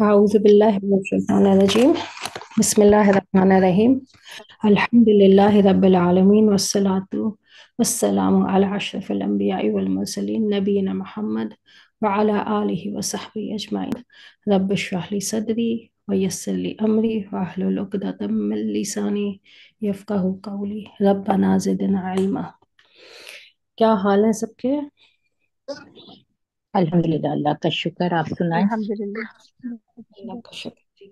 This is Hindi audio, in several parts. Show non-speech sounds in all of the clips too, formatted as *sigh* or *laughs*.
أعوذ بالله من الشيطان الرجيم بسم الله الرحمن الرحيم الحمد لله رب العالمين والصلاة والسلام على أشرف الأنبياء والمرسلين نبينا محمد وعلى آله وصحبه أجمعين رب اشرح لي صدري ويسر لي أمري وأحلل عقدة من لساني يفقه قولي ربنا زدنا علما حال ہے سب کے अल्हम्दुलिल्लाह अल्लाह का शुक्र आप सुनाए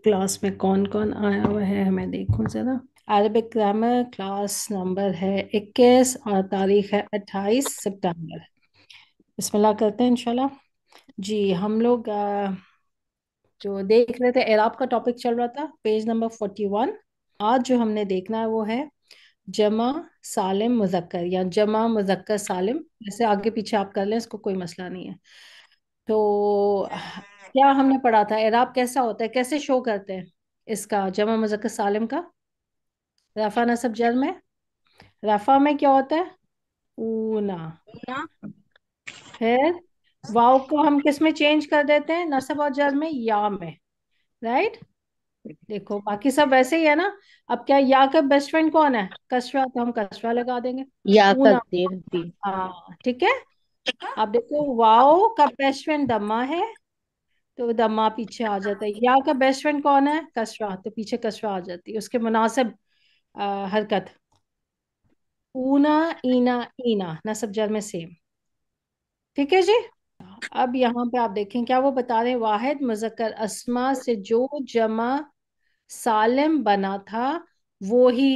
क्लास में कौन कौन आया हुआ है मैं देखूं जरा अरबिक ग्रामर क्लास नंबर है इक्कीस और तारीख है अट्ठाईस सितंबर बिस्मिल्लाह करते हैं इंशाल्लाह जी हम लोग जो देख रहे थे एराब का टॉपिक चल रहा था पेज नंबर फोर्टी वन आज जो हमने देखना है वो है जमा सालिम मुजक्कर या जमा मुजक्कर सालिम जैसे आगे पीछे आप कर लें इसको कोई मसला नहीं है तो क्या हमने पढ़ा था एराब कैसा होता है कैसे शो करते हैं इसका जमा मुजक्कर सालिम का रफा नसब जल में रफा में क्या होता है ऊना फिर वाव को हम किस में चेंज कर देते हैं नसब और जल में या में राइट देखो बाकी सब वैसे ही है ना अब क्या या का बेस्ट फ्रेंड कौन है कस्वा तो हम कस्वा लगा देंगे या का देवती हाँ ठीक है अब देखो वाओ का बेस्ट फ्रेंड दम्मा है तो दम्मा पीछे आ जाता है या का बेस्ट फ्रेंड कौन है कसवा तो पीछे कसवा आ जाती है उसके मुनासिब हरकत ऊना ईना ईना सब जर में सेम ठीक है जी अब यहाँ पे आप देखें क्या वो बता रहे वाहिद मुजक्कर अस्मा से जो जमा सालम बना था वो ही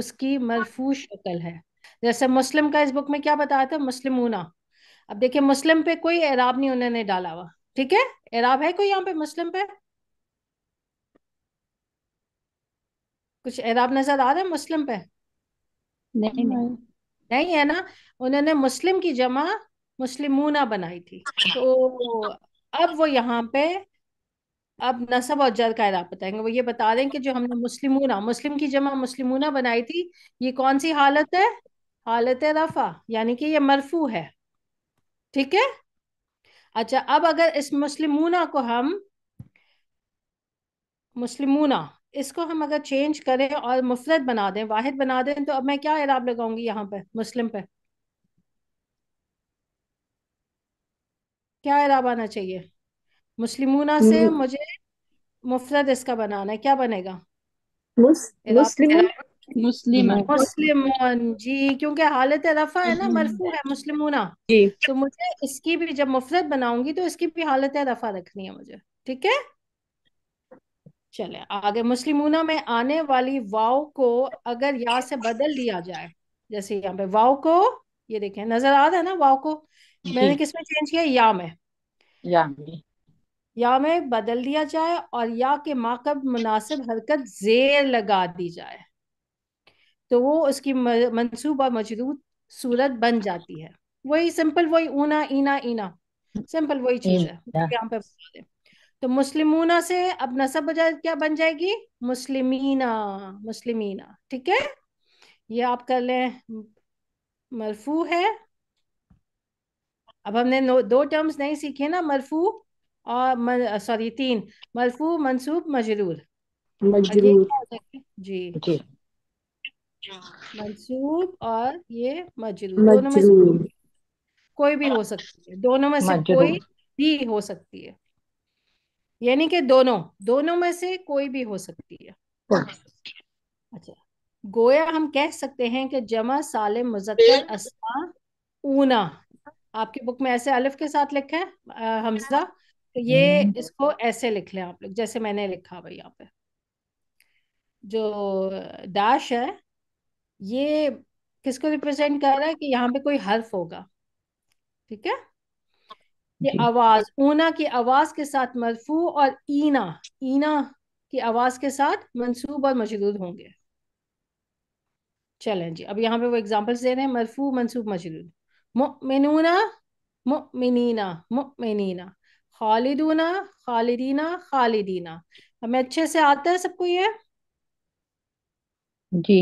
उसकी मरफू शक्ल है जैसे मुस्लिम का इस बुक में क्या बताया था मुस्लिम अब देखिए मुस्लिम पे कोई एराब नहीं उन्होंने डाला हुआ ठीक है एराब है कोई यहाँ पे मुस्लिम पे कुछ एराब नजर आ रहा है मुस्लिम पे नहीं नहीं नहीं है ना उन्होंने मुस्लिम की जमा मुस्लिमूना बनाई थी हाँ। तो अब वो यहाँ पे अब नसब और जर का इरा बताएंगे वो ये बता रहे हैं कि जो हमने मुस्लिमूना मुस्लिम की जमा मुस्लिमूना बनाई थी ये कौन सी हालत है हालत रफा यानी कि ये मरफू है ठीक है अच्छा अब अगर इस मुस्लिमूना को हम मुस्लिमूना इसको हम अगर चेंज करें और मुफरत बना दें वाहिद बना दें तो अब मैं क्या इराब लगाऊंगी यहाँ पे मुस्लिम पे क्या इराब आना चाहिए मुस्लिमूना से हम्म। मुझे मुफरद इसका बनाना है क्या बनेगा मुस्लिम मुस्लिम जी क्योंकि हालत रफा है ना हम्म। मरफू है मुस्लिमूना जी तो मुझे इसकी भी जब मुफरत बनाऊंगी तो इसकी भी हालत रफा रखनी है मुझे ठीक है चले आगे मुस्लिमूना में आने वाली वाव को अगर या से बदल दिया जाए जैसे यहाँ पे वाव को ये देखें नजर आ रहा है ना वाव को मैंने किसमें चेंज किया या में या में या में बदल दिया जाए और या के माकब मुनासिब हरकत जेर लगा दी जाए तो वो उसकी मनसूब और मजरूद सूरत बन जाती है वही सिंपल वही ऊना ईना ईना सिंपल वही चीज है यहाँ पे तो मुस्लिमूना से अब नसब बजाय क्या बन जाएगी मुस्लिमीना मुस्लिमीना ठीक है ये आप कर लें मरफू है अब हमने दो टर्म्स नहीं सीखे ना मरफू और सॉरी तीन मरफू मंसूब मजरूर जी मंसूब और ये मजरूर दोनों में से कोई भी हो सकती है दोनों में से कोई भी हो सकती है यानी कि दोनों दोनों में से कोई भी हो सकती है अच्छा गोया हम कह सकते हैं कि जमा साले मुजक्कर असमा ऊना आपकी बुक में ऐसे अलिफ के साथ लिखा है हमजा हाँ। तो ये हम्म। इसको ऐसे लिख लें आप लोग जैसे मैंने लिखा भाई यहाँ पे जो डैश है ये किसको रिप्रेजेंट कर रहा है कि यहाँ पे कोई हर्फ होगा ठीक है ये आवाज ऊना की आवाज के साथ मरफू और ईना ईना की आवाज के साथ मंसूब और मजदूर होंगे चलें जी अब यहाँ पे वो एग्जांपल्स दे रहे हैं मरफू मंसूब मजरूर मुमिनूना मुमिनीना मुमिनीना खालिदूना खालिदीना खालिदीना हमें अच्छे से आता है सबको ये जी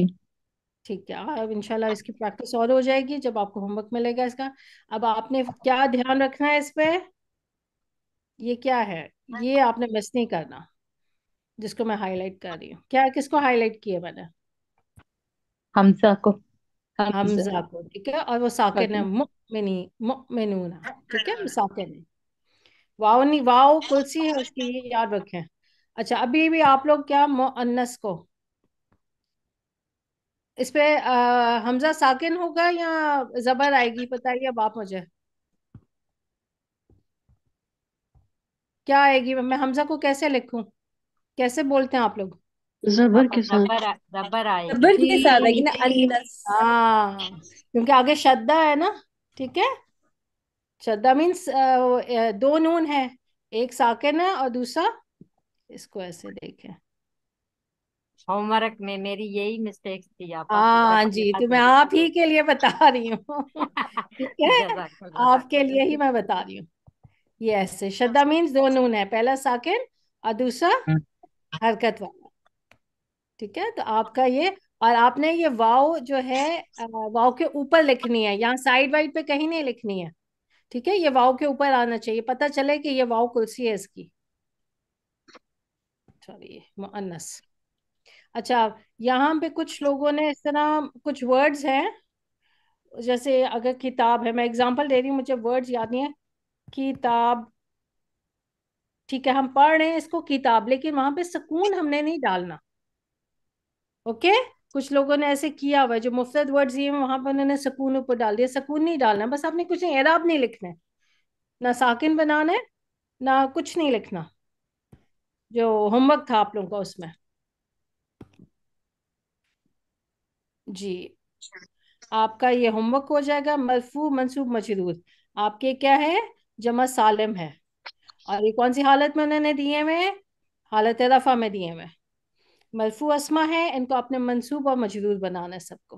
ठीक है अब इंशाल्लाह इसकी प्रैक्टिस और हो जाएगी जब आपको होमवर्क मिलेगा इसका अब आपने क्या ध्यान रखना है इस पे ये क्या है ये आपने मिस नहीं करना जिसको मैं हाईलाइट कर रही हूँ क्या किसको हाईलाइट किया मैंने हमसा को हमजा को ठीक है और वो साकिन है मुमिनी मुमिनूना ठीक है हाँ। साकिन है वाव नहीं वाव कुलसी है उसकी याद रखें अच्छा अभी भी आप लोग क्या मुअन्नस को इस पे आ, हमजा साकिन होगा या जबर आएगी बताइए अब आप मुझे क्या आएगी मैं हमजा को कैसे लिखूं कैसे बोलते हैं आप लोग जबर के साथ जबर आएगी जबर के साथ आएगी ना अलीना हाँ क्योंकि आगे शद्दा है ना ठीक है शद्दा मीन्स दो नून है एक साकिन है और दूसरा इसको ऐसे देखें होमवर्क में मेरी यही मिस्टेक थी आप हाँ जी तो मैं आप ही के लिए बता रही हूँ ठीक है आपके लिए ही मैं बता रही हूँ ये ऐसे शद्दा मीन्स अच्छा। दो नून है पहला साकिन और दूसरा हम्म। हरकत वाला ठीक है तो आपका ये और आपने ये वाव जो है वाव के ऊपर लिखनी है यहाँ साइड वाइड पे कहीं नहीं लिखनी है ठीक है ये वाव के ऊपर आना चाहिए पता चले कि ये वाव कुर्सी है इसकी अनस अच्छा यहाँ पे कुछ लोगों ने इस तरह कुछ वर्ड्स हैं जैसे अगर किताब है मैं एग्जांपल दे रही हूँ मुझे वर्ड्स याद नहीं है किताब ठीक है हम पढ़ रहे हैं इसको किताब लेकिन वहां पे सुकून हमने नहीं डालना ओके कुछ लोगों ने ऐसे किया हुआ है जो मुफ्त वर्ड ये वहां पर उन्होंने सकून ऊपर डाल दिया सकून नहीं डालना बस आपने कुछ नहीं एराब नहीं लिखना है ना साकिन बनाना है ना कुछ नहीं लिखना जो होमवर्क था आप लोगों का उसमें जी आपका ये होमवर्क हो जाएगा मरफू मनसूब मजरूर आपके क्या है जमा सालिम है और ये कौन सी हालत में उन्होंने दिए हुए हालत रफा में दिए हुए मलफू असमा है इनको आपने मंसूब और मजरूर बनाना है सबको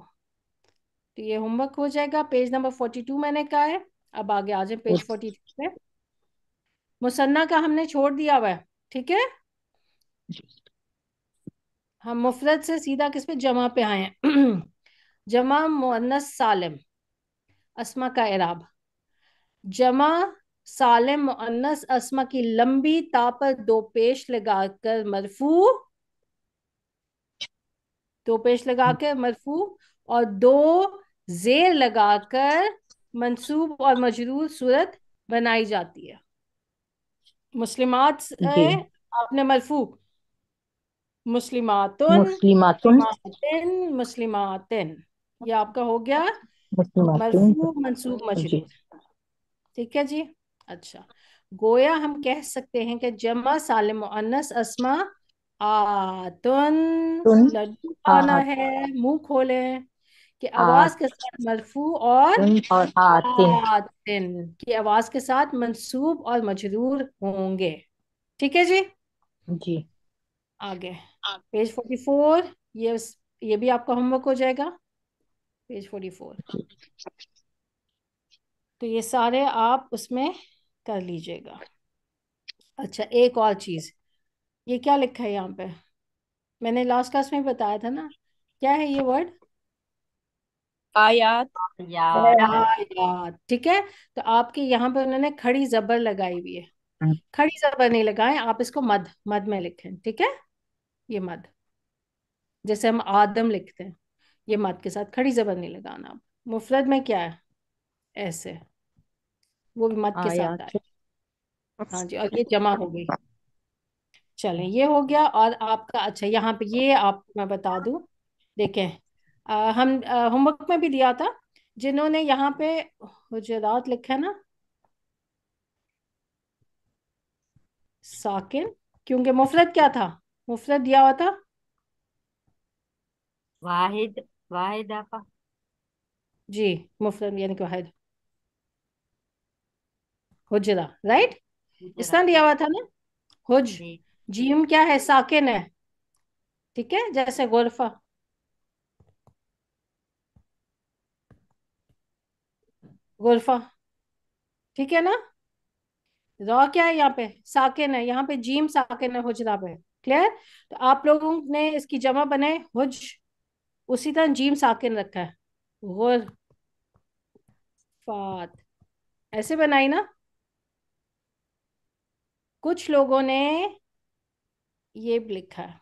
तो ये होमवर्क हो जाएगा पेज नंबर फोर्टी टू मैंने कहा है अब आगे आ जाए पेज फोर्टी टू पे मुसन्ना का हमने छोड़ दिया हुआ है ठीक है हम मुफरत से सीधा किस पे जमा पे आए हैं *clears throat* जमा मुन्नस सालिम असमा का इराब जमा सालिम मुन्नस असमा की लंबी तापर पर दो पेश लगाकर मरफू दो पेश लगा कर मरफू और दो जेर लगाकर मंसूब और मजरूर सूरत बनाई जाती है मुस्लिमात आपने मरफू मुस्लिमातुन मुस्लिमातुन मुस्लिमातिन ये आपका हो गया मरफू मंसूब मजरूर ठीक है जी अच्छा गोया हम कह सकते हैं कि जमा सालिम अनस असमा लड्डू खाना हाँ, हाँ। है मुंह खोले कि हाँ। आवाज के साथ मरफू और आतिन की आवाज के साथ मंसूब और मजरूर होंगे ठीक है जी जी आगे पेज फोर्टी फोर ये ये भी आपका होमवर्क हो जाएगा पेज फोर्टी फोर तो ये सारे आप उसमें कर लीजिएगा अच्छा एक और चीज़ ये क्या लिखा है यहाँ पे मैंने लास्ट क्लास में बताया था ना क्या है ये वर्ड आयात आयात ठीक है तो आपके यहाँ पे उन्होंने खड़ी जबर लगाई हुई है हम्म। खड़ी जबर नहीं लगाए आप इसको मद मद में लिखें ठीक है ये मद जैसे हम आदम लिखते हैं ये मद के साथ खड़ी जबर नहीं लगाना आप मुफरत में क्या है ऐसे वो भी मद के साथ आए हाँ जी और ये जमा हो गई चले ये हो गया और आपका अच्छा यहाँ पे ये आप मैं बता दू देखे हम होमवर्क में भी दिया था जिन्होंने यहाँ पे हुजरात लिखा है ना साकिन क्योंकि मुफरत क्या था मुफरत दिया हुआ था वाहिद वाहिद आपा जी मुफरत यानी कि वाहिद हुजरा राइट इस तरह दिया हुआ था ना हुज जीम क्या है साकिन है ठीक है जैसे गोरफा गोरफा ठीक है ना रॉ क्या है यहाँ पे साकिन है यहाँ पे जीम साकिन है हुजरा पे क्लियर तो आप लोगों ने इसकी जमा बनाए हुज उसी तरह जीम साकिन रखा है गोर फात ऐसे बनाई ना कुछ लोगों ने ये लिखा है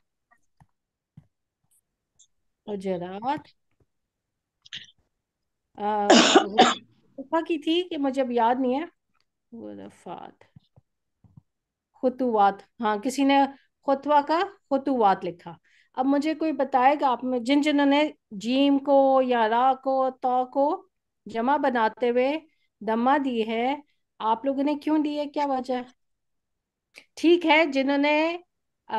की थी कि मुझे अब याद नहीं है गुरफात हाँ किसी ने खुतवा का खुतुवात लिखा अब मुझे कोई बताएगा आप में जिन जिन्होंने जीम को या रा को तो को जमा बनाते हुए दमा दी है आप लोगों ने क्यों दी है क्या वजह ठीक है जिन्होंने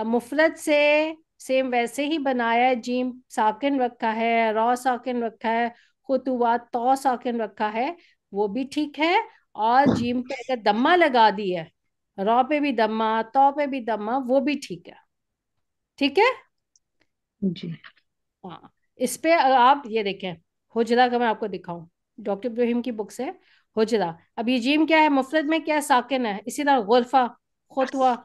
मुफरत से सेम वैसे ही बनाया है जीम साकिन रखा है रॉ साकिन रखा है खुतुआ तो साकिन रखा है वो भी ठीक है और जीम पे अगर दम्मा लगा दी है रॉ पे भी दम्मा तो पे भी दम्मा वो भी ठीक है ठीक है जी हाँ इस पे आप ये देखें हुजरा का मैं आपको दिखाऊं डॉक्टर इब्राहिम की बुक से हुजरा अब ये जीम क्या है मुफरत में क्या है साकिन है इसी तरह गुल्फा खुतवा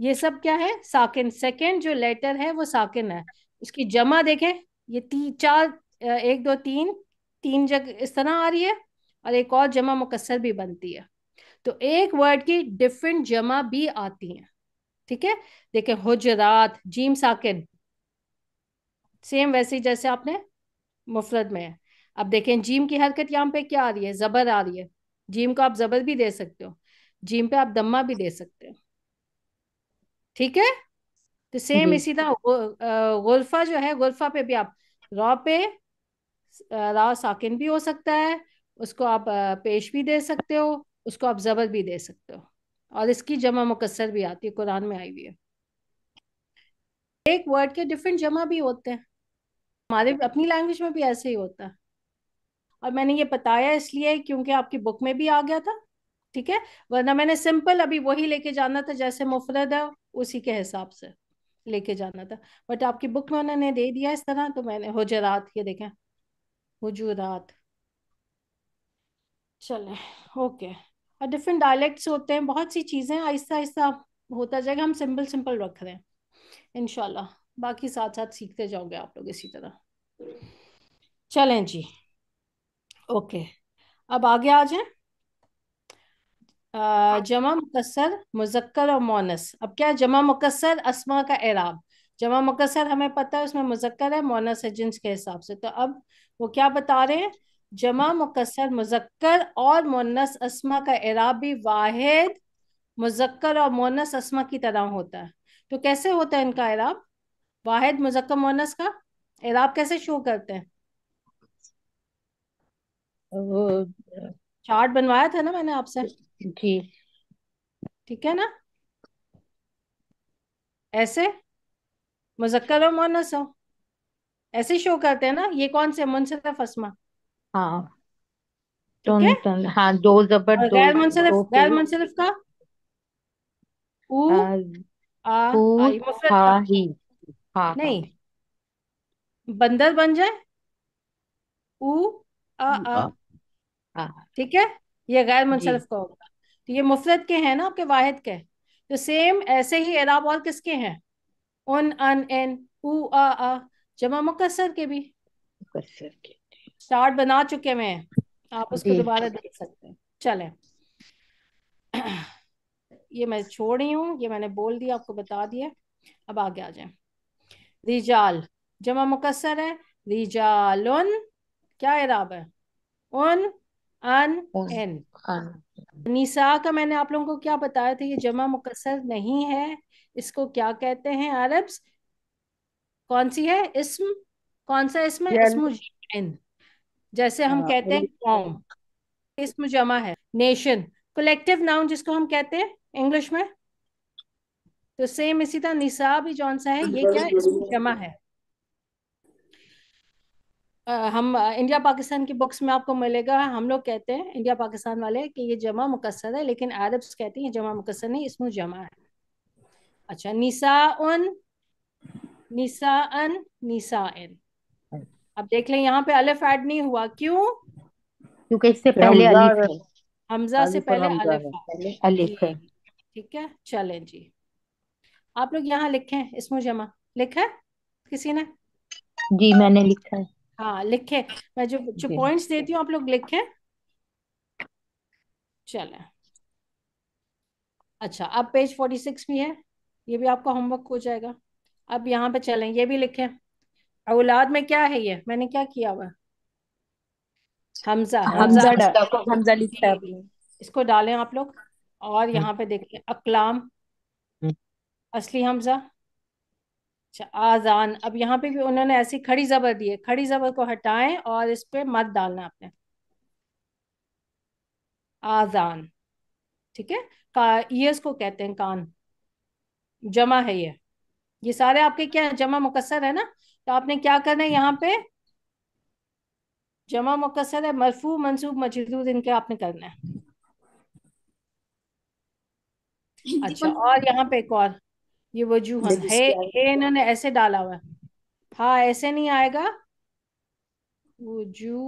ये सब क्या है साकिन सेकेंड जो लेटर है वो साकिन है इसकी जमा देखें ये ती चार एक दो तीन तीन जगह इस तरह आ रही है और एक और जमा मुकसर भी बनती है तो एक वर्ड की डिफरेंट जमा भी आती है ठीक है देखे हुजरात जीम साकिन सेम वैसे जैसे आपने मुफरत में है अब देखें जीम की हरकत यहाँ पे क्या आ रही है जबर आ रही है जीम को आप जबर भी दे सकते हो जीम पे आप दम्मा भी दे सकते हो ठीक है तो सेम इसी तरह गोल्फा जो है गोल्फा पे भी आप रॉ पे रॉ साकिन भी हो सकता है उसको आप पेश भी दे सकते हो उसको आप जबर भी दे सकते हो और इसकी जमा मुकसर भी आती है कुरान में आई हुई है एक वर्ड के डिफरेंट जमा भी होते हैं हमारे अपनी लैंग्वेज में भी ऐसे ही होता है और मैंने ये बताया इसलिए क्योंकि आपकी बुक में भी आ गया था ठीक है वरना मैंने सिंपल अभी वही लेके जाना था जैसे मुफरद है उसी के हिसाब से लेके जाना था बट आपकी बुक में उन्होंने दे दिया इस तरह तो मैंने हुजरात ये देखें हुजरात चले ओके और डिफरेंट डायलेक्ट्स होते हैं बहुत सी चीज़ें आहिस्ता आहिस्ता होता जाएगा हम सिंपल सिंपल रख रहे हैं इनशाला बाकी साथ साथ सीखते जाओगे आप लोग इसी तरह चलें जी ओके अब आगे आ जाए जमा मुकसर मुजक्कर और मोनस अब क्या जमा मुकसर असमा का एराब जमा मुकसर हमें पता है उसमें मुजक्कर है मोनस है जिन्स के हिसाब से तो अब वो क्या बता रहे हैं जमा मुकसर मुजक्कर और मोनस असमा का एराब भी वाहिद मुजक्कर और मोनस असमा की तरह होता है तो कैसे होता है इनका एराब वाहिद मुजक्कर मोनस का एराब कैसे शो करते हैं चार्ट बनवाया था ना मैंने आपसे जी ठीक है ना ऐसे मुजक्कर और मोनस हो ऐसे शो करते हैं ना ये कौन से मुनसरफ असमा हाँ हाँ दो जबर गैर मुनसरफ गैर मुनसरफ का उ आ, आ, उ आ, ये हा का ही नहीं बंदर बन जाए उ आ आ, आ हाँ। हाँ ठीक है ये गैर मुनसरफ का होगा तो ये मुफरत के हैं ना आपके वाहिद के तो सेम ऐसे ही एराब और किसके हैं उन अन एन उ आ, आ जमा मुकसर के भी मुकसर के स्टार्ट बना चुके मैं आप उसको दोबारा देख सकते हैं चले ये मैं छोड़ रही हूँ ये मैंने बोल दिया आपको बता दिया अब आगे आ जाए रिजाल जमा मुकसर है रिजाल क्या इराब है उन अन एन निसा का मैंने आप लोगों को क्या बताया था ये जमा मुकसर नहीं है इसको क्या कहते हैं अरब्स कौन सी है इसम कौन सा इसम है इसम जैसे हम हाँ, कहते हैं कौम इसम जमा है नेशन कलेक्टिव नाउन जिसको हम कहते हैं इंग्लिश में तो सेम इसी तरह निसा भी जौन सा है ये क्या इसम जमा है हम इंडिया पाकिस्तान की बुक्स में आपको मिलेगा हम लोग कहते हैं इंडिया पाकिस्तान वाले कि ये जमा मुकसर है लेकिन अरब्स कहते हैं जमा मुकसर नहीं इसमें जमा है अच्छा निसा उन निसा अन निसा इन अब देख लें यहाँ पे अलिफ ऐड नहीं हुआ क्यों क्योंकि इससे पहले हमजा से पहले अलिफ अलिफ है ठीक है चलें जी आप लोग यहाँ लिखे हैं इसमें जमा लिखा है किसी ने जी मैंने लिखा है हाँ लिखे मैं जो जो पॉइंट्स देती हूँ आप लोग लिखे चले अच्छा अब पेज फोर्टी सिक्स भी है ये भी आपका होमवर्क हो जाएगा अब यहाँ पे चलें ये भी लिखे औलाद में क्या है ये मैंने क्या किया हुआ हमजा हमजा हमजा, लिखता है इसको डालें आप लोग और यहाँ हम्म। पे देखें अकलाम हम्म। असली हमजा अच्छा आजान अब यहाँ पे भी उन्होंने ऐसी खड़ी जबर दी है खड़ी जबर को हटाएं और इस पे मत डालना आपने आजान ठीक है का ईयर्स को कहते हैं कान जमा है ये ये सारे आपके क्या जमा मुकसर है ना तो आपने क्या करना है यहाँ पे जमा मुकसर है मरफू मंसूब मजदूर इनके आपने करना है अच्छा और यहाँ पे एक और ये वजूहन है है इन्होंने ऐसे डाला हुआ हाँ ऐसे नहीं आएगा वजू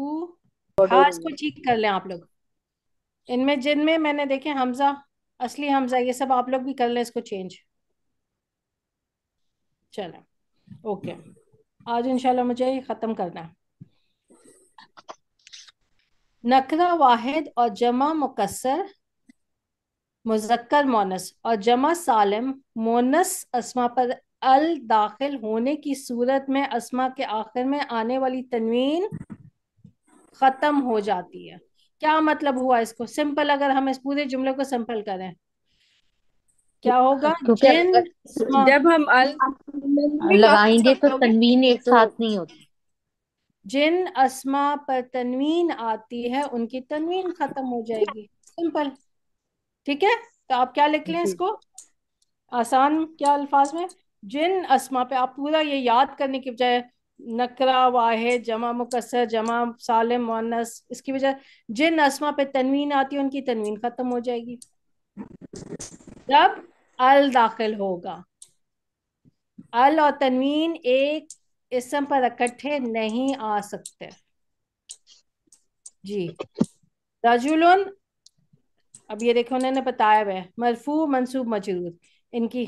हाँ इसको ठीक कर लें आप लोग इनमें जिनमें मैंने देखे हमजा असली हमजा ये सब आप लोग भी कर लें इसको चेंज चले ओके आज इनशाला मुझे ये ख़त्म करना है नकरा वाहिद और जमा मुकसर मुजक्कर मोनस और जमा सालम मोनस असमा पर अल दाखिल होने की सूरत में असमा के आखिर में आने वाली तनवीन खत्म हो जाती है क्या मतलब हुआ इसको सिंपल अगर हम इस पूरे जुमले को सिंपल करें क्या होगा जिन जब हम अल लगाएंगे तो तनवीन एक साथ तो नहीं होती जिन असमा पर तनवीन आती है उनकी तनवीन खत्म हो जाएगी सिंपल ठीक है तो आप क्या लिख लें इसको आसान क्या अल्फाज में जिन असमा पे आप पूरा ये याद करने की बजाय नकरा वाहे जमा मुकसर जमा सालिम मुनस इसकी बजाय जिन असमा पे तनवीन आती है उनकी तनवीन खत्म हो जाएगी जब अल दाखिल होगा अल और तनवीन एक इसम पर इकट्ठे नहीं आ सकते जी रजुल अब ये देखो उन्होंने बताया हुआ है मरफू मनसूब मजरूर इनकी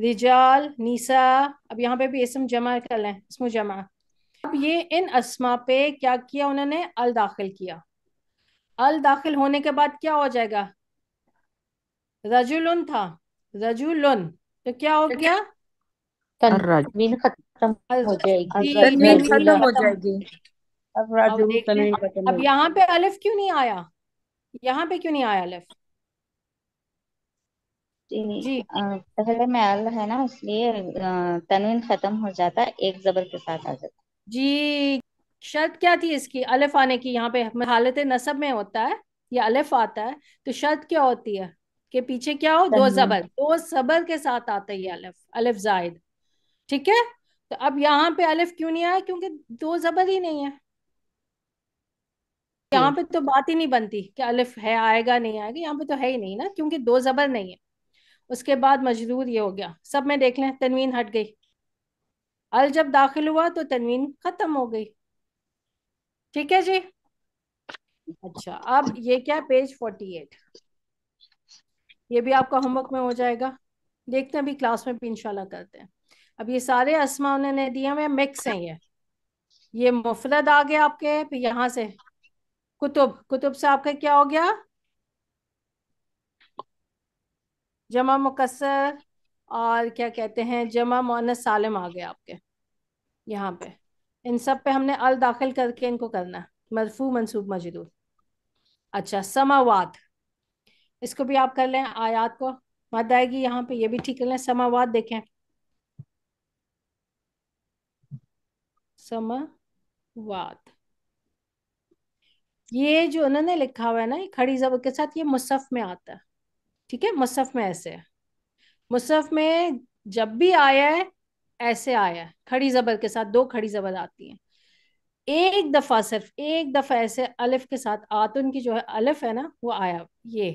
रिजाल निसा अब यहाँ पे भी इसम जमा कर लें इसम जमा अब ये इन असमा पे क्या किया उन्होंने अल दाखिल किया अल दाखिल होने के बाद क्या हो जाएगा रजुलन था रजुलन तो क्या हो गया अब यहाँ पे अलिफ क्यों नहीं आया यहाँ पे क्यों नहीं आया अलिफ जी जी पहले में अल है ना इसलिए तनवीन खत्म हो जाता एक जबर के साथ आ जाता जी शर्त क्या थी इसकी अलिफ आने की यहाँ पे हालत नसब में होता है या अलिफ आता है तो शर्त क्या होती है के पीछे क्या हो दो जबर दो सबर के साथ आता है अलिफ अलिफ जायद ठीक है तो अब यहाँ पे अलिफ क्यों नहीं आया क्योंकि दो जबर ही नहीं है हम्म। यहाँ पे तो बात ही नहीं बनती कि अलिफ है आएगा नहीं आएगा यहाँ पे तो है ही नहीं ना क्योंकि दो जबर नहीं है उसके बाद मजदूर ये हो गया सब में देख लें तनवीन हट गई अल जब दाखिल हुआ तो तनवीन खत्म हो गई ठीक है जी अच्छा अब ये क्या पेज फोर्टी एट ये भी आपका होमवर्क में हो जाएगा देखते हैं अभी क्लास में भी इंशाल्लाह करते हैं अब ये सारे असमा उन्होंने दिए हुए मिक्स हैं ये ये मुफरद आ गए आपके यहाँ से कुतुब कुतुब से आपका क्या हो गया जमा मुकसर और क्या कहते हैं जमा मोन सालम आ गए आपके यहाँ पे इन सब पे हमने अल दाखिल करके इनको करना है मरफू मनसूब मजदूर अच्छा समावाद इसको भी आप कर लें आयात को मत आएगी यहाँ पे ये भी ठीक कर लें समावाद देखें समावाद ये जो उन्होंने लिखा हुआ है ना ये खड़ी जबर के साथ ये मुसफ़ में आता है ठीक है मुसफ़ में ऐसे है मुसफ़ में जब भी आया है ऐसे आया है खड़ी जबर के साथ दो खड़ी जबर आती हैं एक दफ़ा सिर्फ एक दफ़ा ऐसे अलिफ के साथ आतुन की जो है अलिफ है ना वो आया ये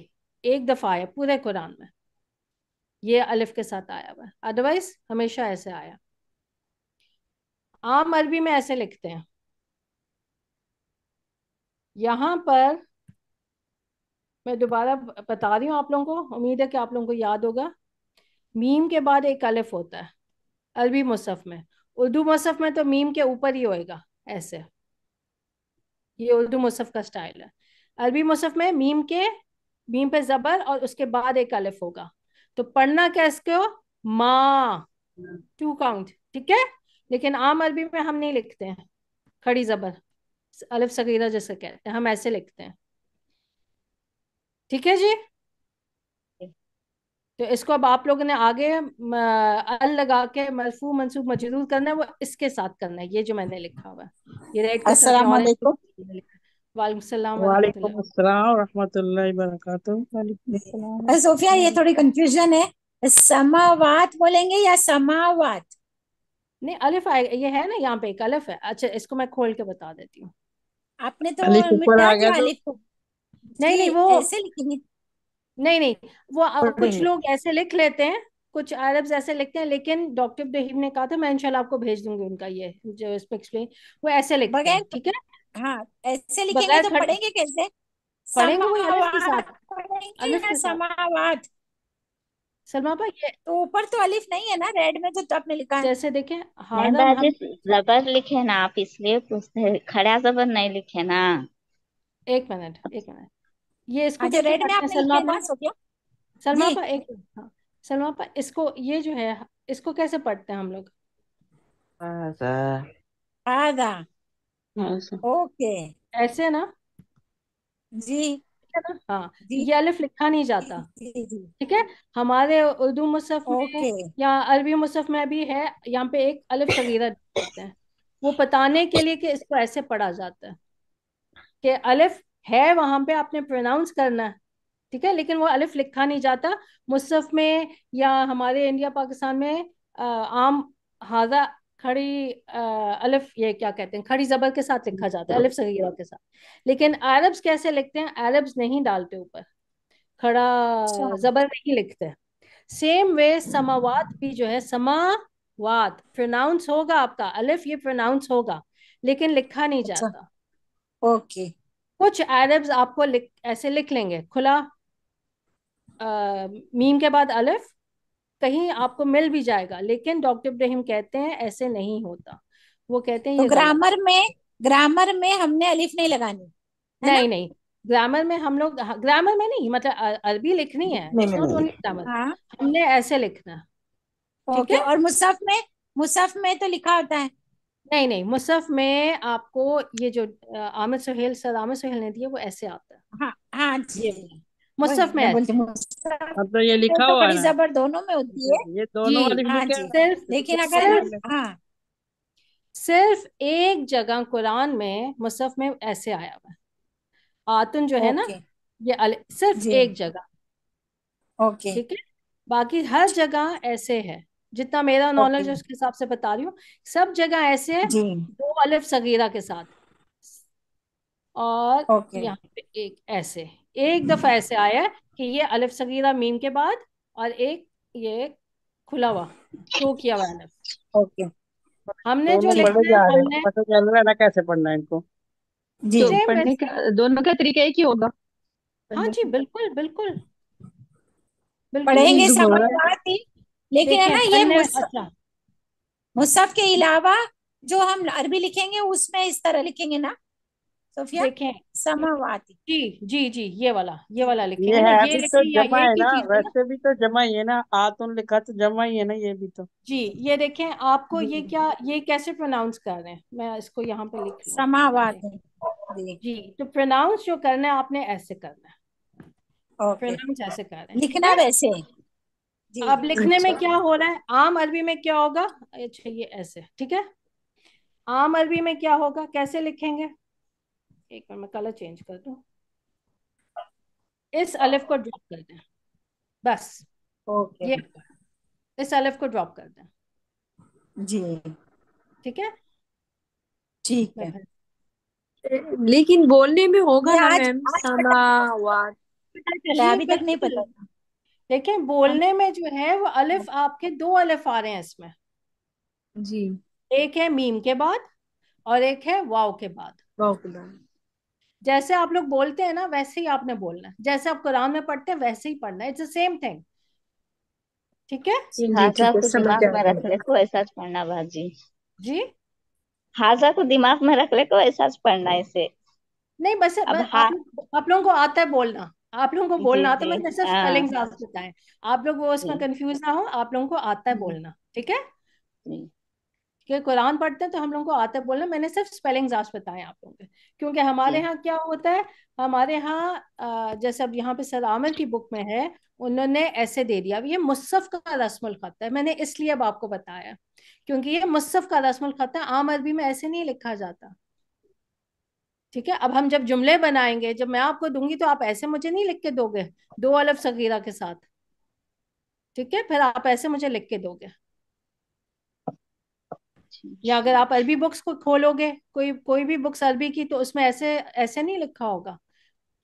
एक दफ़ा आया पूरे कुरान में ये अलिफ के साथ आया हुआ है अदरवाइज हमेशा ऐसे आया आम अरबी में ऐसे लिखते हैं यहाँ पर मैं दोबारा बता रही हूँ आप लोगों को उम्मीद है कि आप लोगों को याद होगा मीम के बाद एक अलिफ होता है अरबी मुसफ़ में उर्दू मुसफ़ में तो मीम के ऊपर ही होएगा ऐसे ये उर्दू मुसफ़ का स्टाइल है अरबी मुसफ़ में मीम के मीम पे ज़बर और उसके बाद एक अलिफ होगा तो पढ़ना कैसे हो माँ टू काउंट ठीक है लेकिन आम अरबी में हम नहीं लिखते हैं खड़ी ज़बर अलफ सगीरा जैसे कहते हैं हम ऐसे लिखते हैं ठीक है जी तो इसको अब आप लोगों ने आगे अल लगा के मरफू मनसूब मजरूर करना है वो इसके साथ करना है ये जो मैंने लिखा हुआ है ये रेड सोफिया ये थोड़ी कंफ्यूजन है समावात बोलेंगे या समावात नहीं अलिफ ये है ना यहाँ पे एक अलिफ है अच्छा इसको मैं खोल के बता देती हूँ आपने तो अलिफ ऊपर आ गया तो अलिफ नहीं नहीं वो ऐसे लिखेंगे नहीं नहीं वो कुछ लोग ऐसे लिख लेते हैं कुछ अरब ऐसे लिखते हैं लेकिन डॉक्टर इब्राहिम ने कहा था मैं इंशाल्लाह आपको भेज दूंगी उनका ये जो इस पे एक्सप्लेन वो ऐसे लिखते बगैर हैं ठीक है हाँ ऐसे लिखेंगे तो पढ़ेंगे कैसे पढ़ेंगे वो अरब के साथ अलिफ के साथ सलमा भाई ये तो ऊपर तो अलिफ नहीं है ना रेड में जो तो आपने लिखा है जैसे देखे हादा जबर लिखे ना आप इसलिए पूछते खड़ा जबर नहीं लिखे ना एक मिनट एक मिनट ये इसको अच्छा रेड में आपने सलमा पा सलमा पा एक हाँ। सलमा पा इसको ये जो है इसको कैसे पढ़ते हैं हम लोग आधा आधा ओके ऐसे ना जी है ना हाँ ये अलिफ लिखा नहीं जाता ठीक है हमारे उर्दू मुसफ में या अरबी मुसफ में भी है यहाँ पे एक अलिफ सगीरा देते हैं वो बताने के लिए कि इसको ऐसे पढ़ा जाता है कि अलिफ है वहां पे आपने प्रोनाउंस करना है ठीक है लेकिन वो अलिफ लिखा नहीं जाता मुसफ में या हमारे इंडिया पाकिस्तान में आ, आम हाजा खड़ी अलिफ ये क्या कहते हैं खड़ी जबर के साथ लिखा जाता है अलिफ सगीरा के साथ लेकिन अरब्स कैसे लिखते हैं अरब्स नहीं डालते ऊपर खड़ा अच्छा। जबर नहीं लिखते सेम वे समावाद भी जो है समावाद प्रोनाउंस होगा आपका अलिफ ये प्रोनाउंस होगा लेकिन लिखा नहीं अच्छा। जाता ओके कुछ अरब्स आपको लिख, ऐसे लिख लेंगे खुला आ, मीम के बाद अलिफ कहीं आपको मिल भी जाएगा लेकिन डॉक्टर इब्राहिम कहते हैं ऐसे नहीं होता वो कहते हैं तो ग्रामर में ग्रामर में हमने अलिफ नहीं लगानी नहीं नहीं ग्रामर में हम लोग ग्रामर हाँ, में नहीं मतलब अरबी लिखनी है हाँ। हमने ऐसे लिखना ठीक है और मुसफ में मुसफ में तो लिखा होता है नहीं नहीं मुसफ में आपको ये जो आमिर सुहेल सर आमिर सुहेल ने दिया वो ऐसे आता है हाँ हाँ जी मुसफ में तो ये लिखा हुआ है जबर दोनों में होती है ये दोनों वाली हाँ जी सिर्फ लेकिन अगर हाँ सिर्फ एक जगह कुरान में मुसफ में ऐसे आया हुआ आतुन जो है ना ये सिर्फ एक जगह ओके ठीक है बाकी हर जगह ऐसे है जितना मेरा नॉलेज है उसके हिसाब से बता रही हूँ सब जगह ऐसे है दो अलिफ सगीरा के साथ और यहाँ पे एक ऐसे एक दफा ऐसे आया कि ये अलिफ सगीरा मीम के बाद और एक ये खुला हुआ शो तो किया हुआ अलिफ ओके हमने तो जो लिखा पता चल रहा है कैसे पढ़ना है इनको जी पढ़ने का दोनों का तरीका एक ही होगा हाँ जी बिल्कुल बिल्कुल पढ़ेंगे समझ आती लेकिन है ना ये मुसफ अच्छा। के अलावा जो हम अरबी लिखेंगे उसमें इस तरह लिखेंगे ना सोफिया समावादी जी जी जी ये वाला ये वाला लिखे ये है ये अभी तो जमा है ना वैसे भी तो जमा ही है ना आतुन लिखा तो जमा ही है ना ये भी तो जी ये देखें आपको ये क्या ये कैसे प्रोनाउंस कर रहे हैं मैं इसको यहाँ पे लिख समावाती जी तो प्रोनाउंस जो करना है आपने ऐसे करना है प्रोनाउंस ऐसे कर रहे हैं लिखना वैसे जी अब लिखने में अच्छा। क्या हो रहा है आम अरबी में क्या होगा अच्छा ये ऐसे ठीक है आम अरबी में क्या होगा कैसे लिखेंगे एक बार मैं कलर चेंज कर दू इस अलिफ को ड्रॉप कर दें बस ओके okay. इस अलिफ को ड्रॉप कर दें जी ठीक है ठीक है लेकिन बोलने में होगा ना मैम समावाद अभी तक नहीं पता लेकिन बोलने में जो है वो अलिफ हाँ। आपके दो अलिफ आ रहे हैं इसमें जी एक है मीम के बाद और एक है वाव के बाद वाव के बाद जैसे आप लोग बोलते हैं ना वैसे ही आपने बोलना जैसे आप कुरान में पढ़ते हैं वैसे ही पढ़ना इट्स द सेम थिंग ठीक है हाजा को दिमाग में रख ले को ऐसा पढ़ना भाजी जी हाजा को दिमाग में रख ले को ऐसा पढ़ना इसे नहीं बस अब आप लोगों को आता है बोलना आप लोगों को बोलना आता है मैंने मतलब स्पेलिंग हाँ। आप लोग वो उसमें कंफ्यूज ना हो आप लोगों को आता है बोलना ठीक है कि कुरान पढ़ते हैं तो हम लोगों को आते बोलना मैंने सिर्फ स्पेलिंग्स आज बताए आप लोगों के क्योंकि हमारे यहाँ क्या होता है हमारे यहाँ जैसे अब यहाँ पे सर आमिर की बुक में है उन्होंने ऐसे दे दिया ये मुसफ़ का रस्मुल खत है मैंने इसलिए अब आपको बताया क्योंकि ये मुसफ़ का रस्म खत है आम अरबी में ऐसे नहीं लिखा जाता ठीक है अब हम जब जुमले बनाएंगे जब मैं आपको दूंगी तो आप ऐसे मुझे नहीं लिख के दोगे दो अलफ सगीरा के साथ ठीक है फिर आप ऐसे मुझे लिख के दोगे या अगर आप अरबी बुक्स को खोलोगे कोई कोई भी बुक्स अरबी की तो उसमें ऐसे ऐसे नहीं लिखा होगा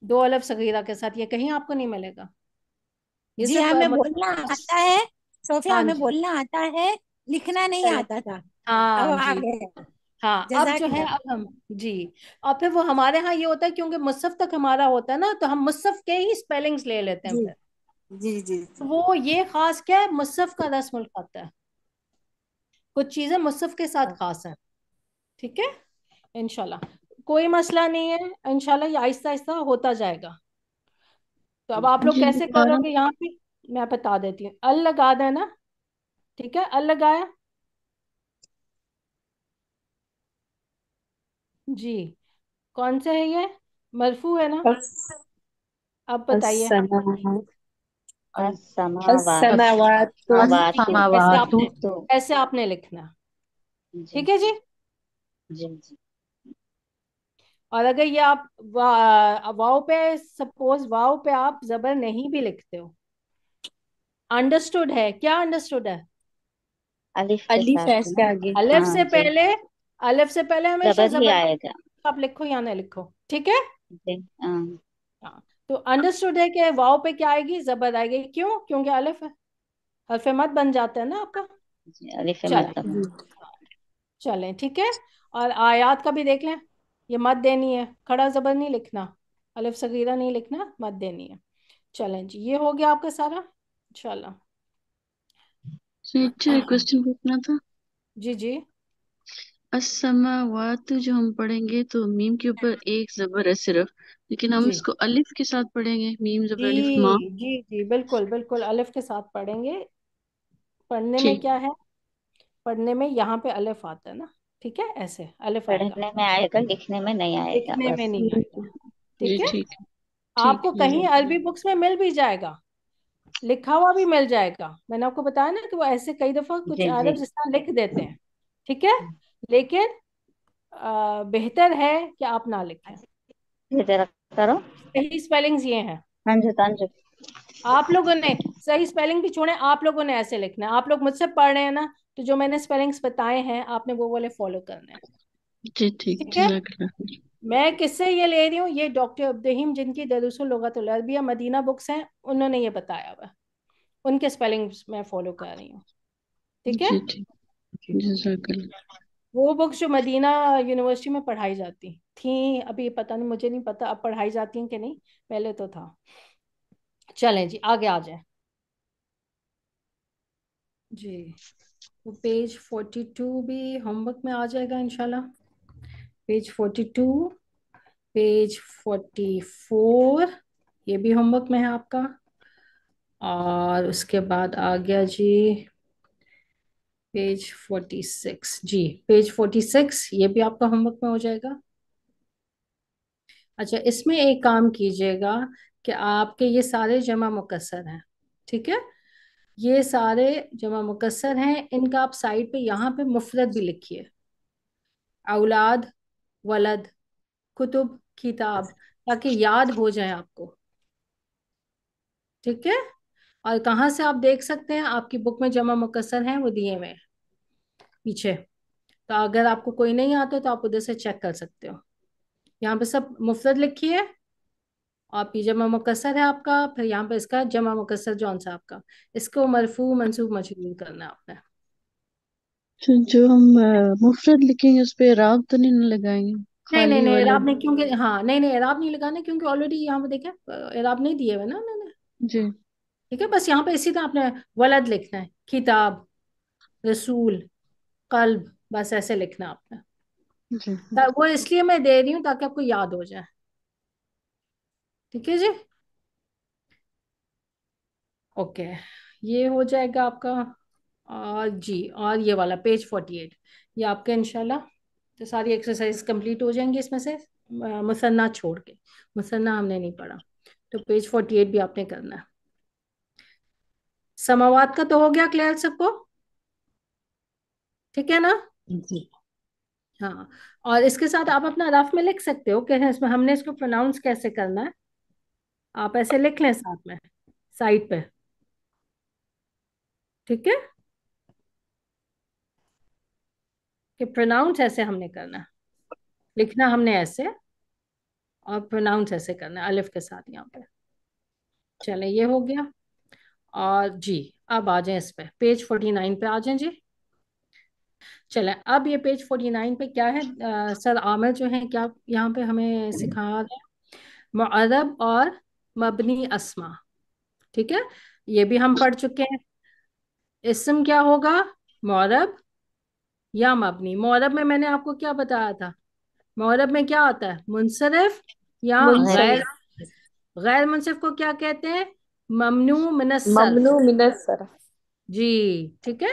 दो अलफ सगीरा के साथ ये कहीं आपको नहीं मिलेगा जी हमें बोलना आता है सोफिया हाँ हमें बोलना आता है लिखना नहीं आता था हाँ हाँ अब जो है अब हम जी और फिर वो हमारे यहाँ ये होता है क्योंकि मुसफ तक हमारा होता है ना तो हम मुसफ के ही स्पेलिंग्स ले लेते हैं जी जी, जी तो वो ये खास क्या है मुसफ का रस्म खाता है कुछ चीजें मुसफ के साथ हाँ। खास हैं ठीक है इनशाला कोई मसला नहीं है इनशाला ये आहिस्ता आहिस्ता होता जाएगा तो अब आप लोग कैसे करोगे यहाँ पे मैं बता देती हूँ अल लगा देना ठीक है अल लगाया जी कौन सा है ये मरफू है ना अब बताइए तो- ऐसे आपने लिखना ठीक है जी और अगर ये आप वाव पे सपोज वाव पे आप जबर नहीं भी लिखते हो अंडरस्टूड है क्या अंडरस्टूड है अलिफ अलिफ के आगे अलिफ हाँ, से पहले अलिफ से पहले हमेशा जबर आएगा आप लिखो या ना लिखो ठीक है जी हाँ। हाँ। तो अंडरस्टूड है कि वाव पे क्या आएगी जबर आएगी क्यों क्योंकि अलिफ है हल्फ मत बन जाते हैं ना आपका चले, ठीक है और आयात का भी देख लें ये मत देनी है खड़ा जबर नहीं लिखना अलिफ सगीरा नहीं लिखना मत देनी है चले जी ये हो गया आपका सारा चलो क्वेश्चन पूछना था जी जी असमावात जो हम पढ़ेंगे तो मीम के ऊपर हम्म। एक जबर है सिर्फ लेकिन हम इसको अलिफ के साथ पढ़ेंगे मीम जबर अलिफ मा जी जी बिल्कुल बिल्कुल अलिफ के साथ पढ़ेंगे पढ़ने में क्या है पढ़ने में यहाँ पे अलिफ आता है ना ठीक है ऐसे अलिफ आएगा पढ़ने में आएगा लिखने में नहीं आएगा लिखने में नहीं आएगा ठीक है ठीक आपको कहीं अरबी बुक्स में मिल भी जाएगा लिखा हुआ भी मिल जाएगा मैंने आपको बताया ना कि वो ऐसे कई दफा कुछ जी अरब जिस तरह लिख देते हैं ठीक है हम्म। लेकिन बेहतर है कि आप ना लिखें करो सही स्पेलिंग्स ये हैं हाँ हाँ आप लोगों ने सही स्पेलिंग भी छोड़े आप लोगों ने ऐसे लिखना है आप लोग मुझसे पढ़ रहे हैं ना तो जो मैंने स्पेलिंग्स बताए हैं आपने वो वाले फॉलो करने हैं जी ठीक है मैं किससे ये ले रही हूँ ये डॉक्टर अब्दहीम जिनकी दरुसुल लुगतुलरबिया मदीना बुक्स हैं उन्होंने ये बताया हुआ उनके स्पेलिंग्स मैं फॉलो कर रही हूँ ठीक है वो बुक्स जो मदीना यूनिवर्सिटी में पढ़ाई जाती थी अभी पता नहीं मुझे नहीं पता अब पढ़ाई जाती हैं कि नहीं पहले तो था चलें जी आगे आ जाए जी तो पेज फोर्टी टू भी होमवर्क में आ जाएगा इनशाला page forty two page forty four ये भी होमवर्क में है आपका और उसके बाद आ गया जी पेज फोर्टी सिक्स जी पेज फोर्टी सिक्स ये भी आपका होमवर्क में हो जाएगा अच्छा इसमें एक काम कीजिएगा कि आपके ये सारे जमा मुकसर हैं ठीक है ये सारे जमा मुकसर हैं इनका आप साइड पे यहाँ पे मुफरत भी लिखिए औलाद वलद कुतुब किताब ताकि याद हो जाए आपको ठीक है और कहाँ से आप देख सकते हैं आपकी बुक में जमा मुकसर है वो दिए हुए पीछे तो अगर आपको कोई नहीं आता तो आप उधर से चेक कर सकते हो यहाँ पे सब मुफरत लिखी है और ये जमा मुकसर है आपका फिर यहाँ पे इसका जमा मुकसर जौन सा आपका इसको मरफू मनसूब मशहूर करना आपने तो जो, हम मुफरत लिखेंगे उस पर राग तो नहीं लगाएंगे नहीं नहीं नहीं एराब नहीं क्योंकि हाँ नहीं नहीं एराब नहीं लगाना क्योंकि ऑलरेडी यहाँ पे देखे एराब नहीं दिए हुए ना उन्होंने जी ठीक है बस यहाँ पे इसी तरह आपने वलद लिखना है किताब रसूल कल्ब बस ऐसे लिखना आपने वो इसलिए मैं दे रही हूँ ताकि आपको याद हो जाए ठीक है जी ओके ये हो जाएगा आपका और जी और ये वाला पेज फोर्टी एट ये आपके इनशाला तो सारी एक्सरसाइज कंप्लीट हो जाएंगी इसमें से मुसन्ना छोड़ के मुसन्ना हमने नहीं पढ़ा तो पेज फोर्टी एट भी आपने करना है समावाद का तो हो गया क्लियर सबको ठीक है ना हाँ और इसके साथ आप अपना रफ में लिख सकते हो कि इसमें हमने इसको प्रोनाउंस कैसे करना है आप ऐसे लिख लें साथ में साइड पे ठीक है कि प्रोनाउंस ऐसे हमने करना है लिखना हमने ऐसे और प्रोनाउंस ऐसे करना है अलिफ के साथ यहाँ पे चले ये हो गया और जी अब आ जाए इस पे पेज फोर्टी नाइन पे आ जाए जी चले अब ये पेज फोर्टी नाइन पे क्या है आ, सर आमिर जो है क्या यहाँ पे हमें सिखा रहे हैं मदब और मबनी असमा ठीक है ये भी हम पढ़ चुके हैं इसम क्या होगा मौरब या मबनी मौरब में मैंने आपको क्या बताया था मौरब में क्या आता है मुनसरफ या गैर गैर मुनसरफ को क्या कहते हैं ममनू ममनू मिनसर जी ठीक है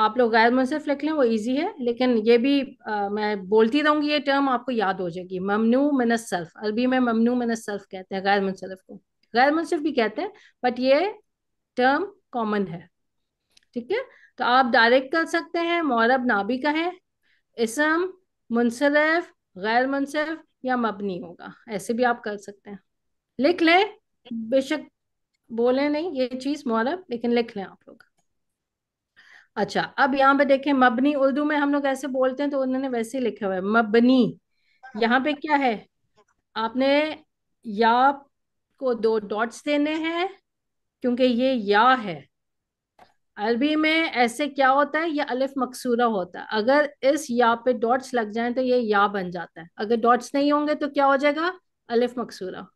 आप लोग गैर मुनसिफ लिख लें वो इजी है लेकिन ये भी आ, मैं बोलती रहूंगी ये टर्म आपको याद हो जाएगी ममनू मिनस सर्फ अरबी में ममनू मिनस सर्फ कहते हैं गैर मुनसरफ को गैर मुनसरफ भी कहते हैं बट ये टर्म कॉमन है ठीक है तो आप डायरेक्ट कर सकते हैं मौरब ना भी कहें इसम मुनसरफ गैर मुनसिफ या मबनी होगा ऐसे भी आप कर सकते हैं लिख लें बेशक बोले नहीं ये चीज मौरब लेकिन लिख लें आप लोग अच्छा अब यहाँ पे देखें मबनी उर्दू में हम लोग ऐसे बोलते हैं तो उन्होंने वैसे ही लिखा हुआ है मबनी यहाँ पे क्या है आपने या को दो डॉट्स देने हैं क्योंकि ये या है अरबी में ऐसे क्या होता है ये अलिफ मकसूरा होता है अगर इस या पे डॉट्स लग जाए तो ये या बन जाता है अगर डॉट्स नहीं होंगे तो क्या हो जाएगा अलिफ मकसूरा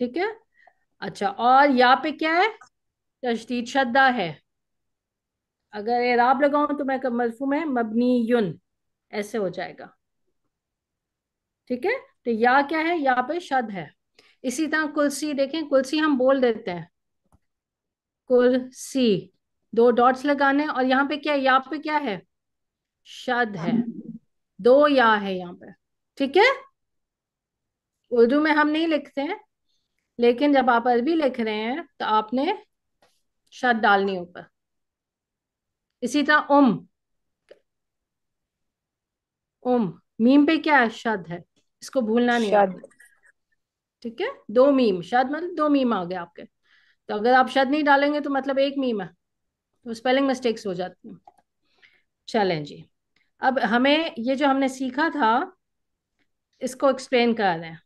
ठीक है अच्छा और यहाँ पे क्या है तशदीद शद्दा है अगर एराब लगाऊं तो मैं मरफूम है मबनी युन ऐसे हो जाएगा ठीक है तो या क्या है या पे शद है इसी तरह कुलसी देखें कुलसी हम बोल देते हैं कुलसी दो डॉट्स लगाने और यहाँ पे क्या है यहाँ पे क्या है शद है दो या है यहाँ पे ठीक है उर्दू में हम नहीं लिखते हैं लेकिन जब आप अरबी लिख रहे हैं तो आपने शत डालनी ऊपर इसी तरह उम उम मीम पे क्या है शद है इसको भूलना नहीं ठीक है दो मीम शद मतलब दो मीम आ गए आपके तो अगर आप शद नहीं डालेंगे तो मतलब एक मीम है तो स्पेलिंग मिस्टेक्स हो जाती है चलें जी अब हमें ये जो हमने सीखा था इसको एक्सप्लेन कर रहे हैं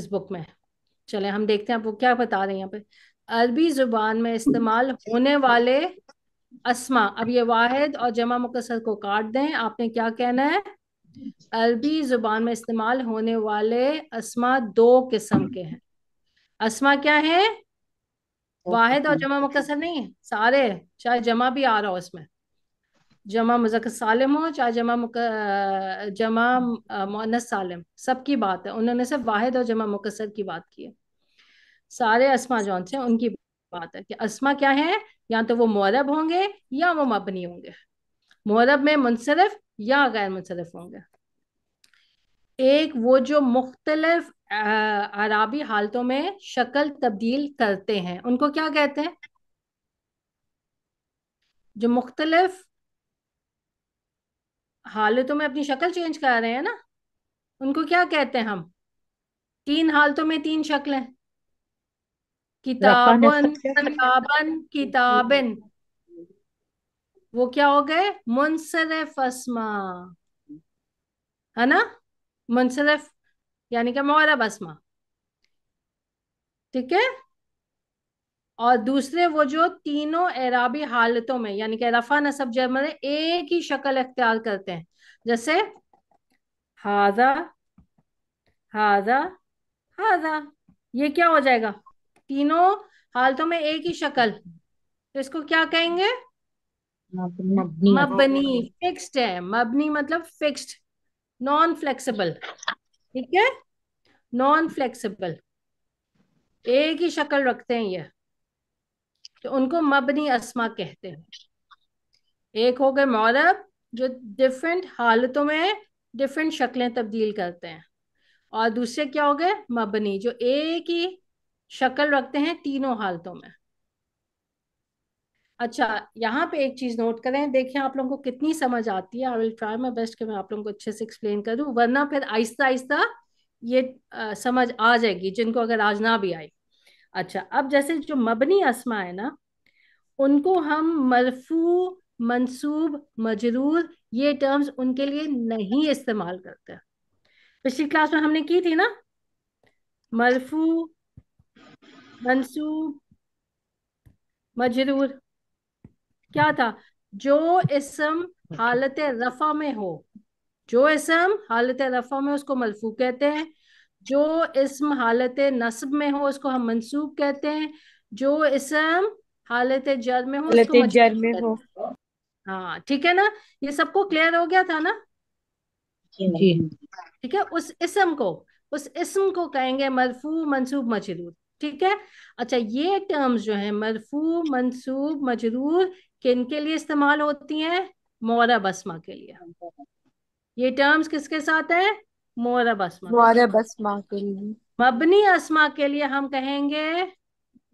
इस बुक में चले हम देखते हैं आप वो क्या बता रहे हैं यहाँ पे अरबी जुबान में इस्तेमाल *laughs* होने वाले अस्मा अब ये वाहिद और जमा मुकसर को काट दें आपने क्या कहना है अरबी जुबान में इस्तेमाल होने वाले अस्मा दो किस्म के हैं अस्मा क्या है वाहिद और जमा मुकसर नहीं है सारे शायद जमा भी आ रहा हो इसमें जमा मुजक सालिम हो चाहे जमा मुक जमा मोनस सालिम सबकी बात है उन्होंने सिर्फ वाहिद और जमा मुकसर की बात की है सारे असमा जौन से उनकी बात है कि असमा क्या है या तो वो मौरब होंगे या वो मबनी होंगे मौरब में मुनसरफ या गैर मुनसरफ होंगे एक वो जो मुख्तलफ अराबी हालतों में शक्ल तब्दील करते हैं उनको क्या कहते हैं जो मुख्तलफ हालतों में अपनी शक्ल चेंज कर रहे हैं ना उनको क्या कहते हैं हम तीन हालतों में तीन शक्लें किताबन किताबन किताबन वो क्या हो गए मुनसरफ असमा है ना मुनसरफ यानी कि मौरब असमा ठीक है और दूसरे वो जो तीनों एराबी हालतों में यानी कि रफा नसब जमर मतलब एक ही शक्ल अख्तियार करते हैं जैसे हाजा हाजा हाजा ये क्या हो जाएगा तीनों हालतों में एक ही शक्ल तो इसको क्या कहेंगे मबनी, मबनी फिक्स्ड है मबनी मतलब फिक्स्ड नॉन फ्लेक्सिबल ठीक है नॉन फ्लेक्सिबल एक ही शक्ल रखते हैं ये तो उनको मबनी असमा कहते हैं एक हो गए मौरब जो डिफरेंट हालतों में डिफरेंट शक्लें तब्दील करते हैं और दूसरे क्या हो गए मबनी जो एक ही शक्ल रखते हैं तीनों हालतों में अच्छा यहाँ पे एक चीज नोट करें देखें आप लोगों को कितनी समझ आती है I will try my best कि मैं आप लोगों को अच्छे से एक्सप्लेन करूँ वरना फिर आहिस्ता आहिस्ता ये आ, समझ आ जाएगी जिनको अगर आज ना भी आई अच्छा अब जैसे जो मबनी असमा है ना उनको हम मरफू मंसूब मजरूर ये टर्म्स उनके लिए नहीं इस्तेमाल करते पिछली क्लास में हमने की थी ना मरफू मंसूब मजरूर क्या था जो इसम हालत रफा में हो जो इसम हालत रफा में उसको मरफू कहते हैं जो इसम हालत नस्ब में हो उसको हम मंसूब कहते हैं जो इसम हालत जर में हो उसको जर में हो हाँ ठीक है ना ये सबको क्लियर हो गया था ना जी ठीक है उस इसम को उस इसम को कहेंगे मरफू मंसूब मजरूर ठीक है अच्छा ये टर्म्स जो है मरफू मंसूब मजरूर किन के लिए इस्तेमाल होती हैं मौरा बसमा के लिए ये टर्म्स किसके साथ है मोरब बसमा मोरब बसमा के लिए मबनी असमा के लिए हम कहेंगे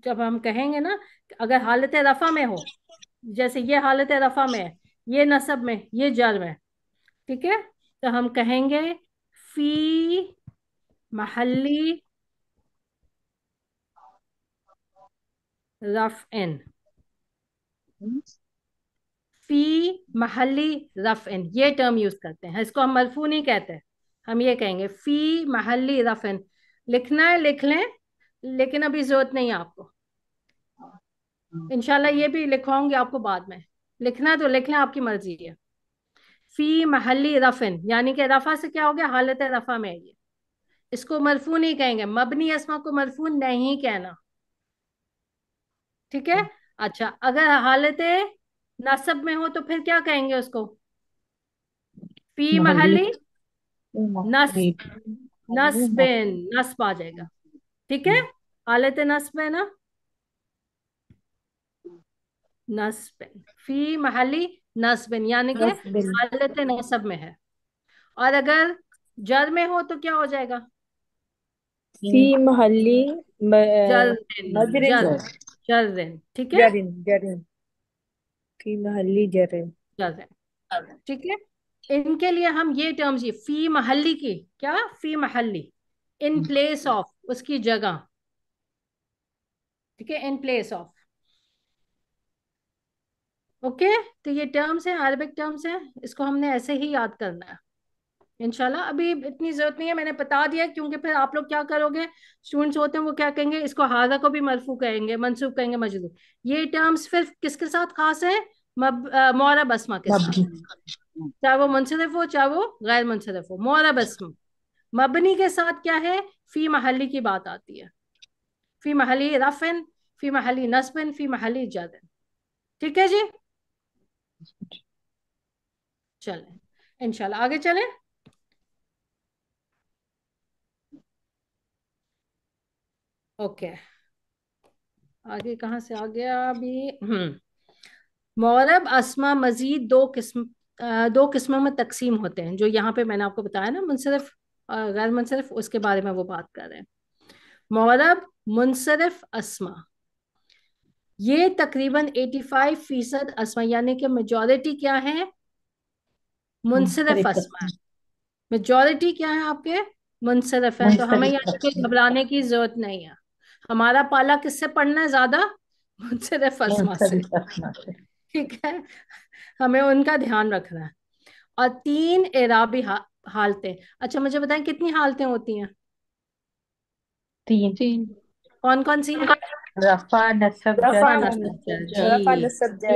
जब हम कहेंगे ना अगर हालत रफा में हो जैसे ये हालत रफा में है ये नसब में ये जर में ठीक है तो हम कहेंगे फी महली रफ इन फी महली रफ इन ये टर्म यूज करते हैं इसको हम मरफू नहीं कहते हम ये कहेंगे फी महली दफन लिखना है लिख लें लेकिन अभी जरूरत नहीं है आपको हाँ। इनशाला ये भी लिखवाऊंगी आपको बाद में लिखना है तो लिख लें आपकी मर्जी है फी महली रफिन यानी कि रफा से क्या हो गया हालत रफा में ये इसको मरफू नहीं कहेंगे मबनी असमा को मरफू नहीं कहना ठीक है हाँ। अच्छा अगर हालत नसब में हो तो फिर क्या कहेंगे उसको फी महली नस्प नस्पेन नस्प आ जाएगा ठीक है हम्म। आ लेते नस्प है ना नस्पेन फी महली नस्बिन यानी कि हालत नसब में है और अगर जर में हो तो क्या हो जाएगा फी महली जर्रिन ठीक है जर्रिन जर्रिन फी महली जर्रिन जर्रिन ठीक है इनके लिए हम ये टर्म्स ये फी महली की क्या फी महली इन प्लेस ऑफ उसकी जगह ठीक है इन प्लेस ऑफ ओके तो ये टर्म्स है अरबिक टर्म्स है इसको हमने ऐसे ही याद करना है इनशाला अभी इतनी जरूरत नहीं है मैंने बता दिया क्योंकि फिर आप लोग क्या करोगे स्टूडेंट्स होते हैं वो क्या कहेंगे इसको हाजा को भी मरफू कहेंगे मनसूब कहेंगे मजदूर ये टर्म्स फिर किसके साथ खास है मब असमा बसमा के साथ चाहे वो मुनसरफ हो चाहे वो गैर मुनसरिफ हो मोरब इसम मबनी के साथ क्या है फी महली की बात आती है फी महली रफिन फी महली नस्बिन फी महली जदन ठीक है जी चले इंशाल्लाह आगे चले ओके आगे कहा से आ गया अभी मौरब हम्म। असमा मजीद दो किस्म दो किस्मों में तकसीम होते हैं जो यहाँ पे मैंने आपको बताया ना मुनसरफ गैर मुनसरफ उसके बारे में वो बात कर रहे हैं मौरब मुनसरफ असमा ये तकरीबन 85 फीसद असमा यानी कि मेजोरिटी क्या है मुनसरफ असमा मेजोरिटी क्या है आपके मुनसरफ है तो हमें यहाँ पे घबराने की जरूरत नहीं है हमारा पाला किससे पढ़ना है ज्यादा मुनसरफ असमा से ठीक है हमें उनका ध्यान रखना है और तीन एराबी हा, हालतें अच्छा मुझे बताएं कितनी हालतें होती हैं तीन तीन कौन कौन सी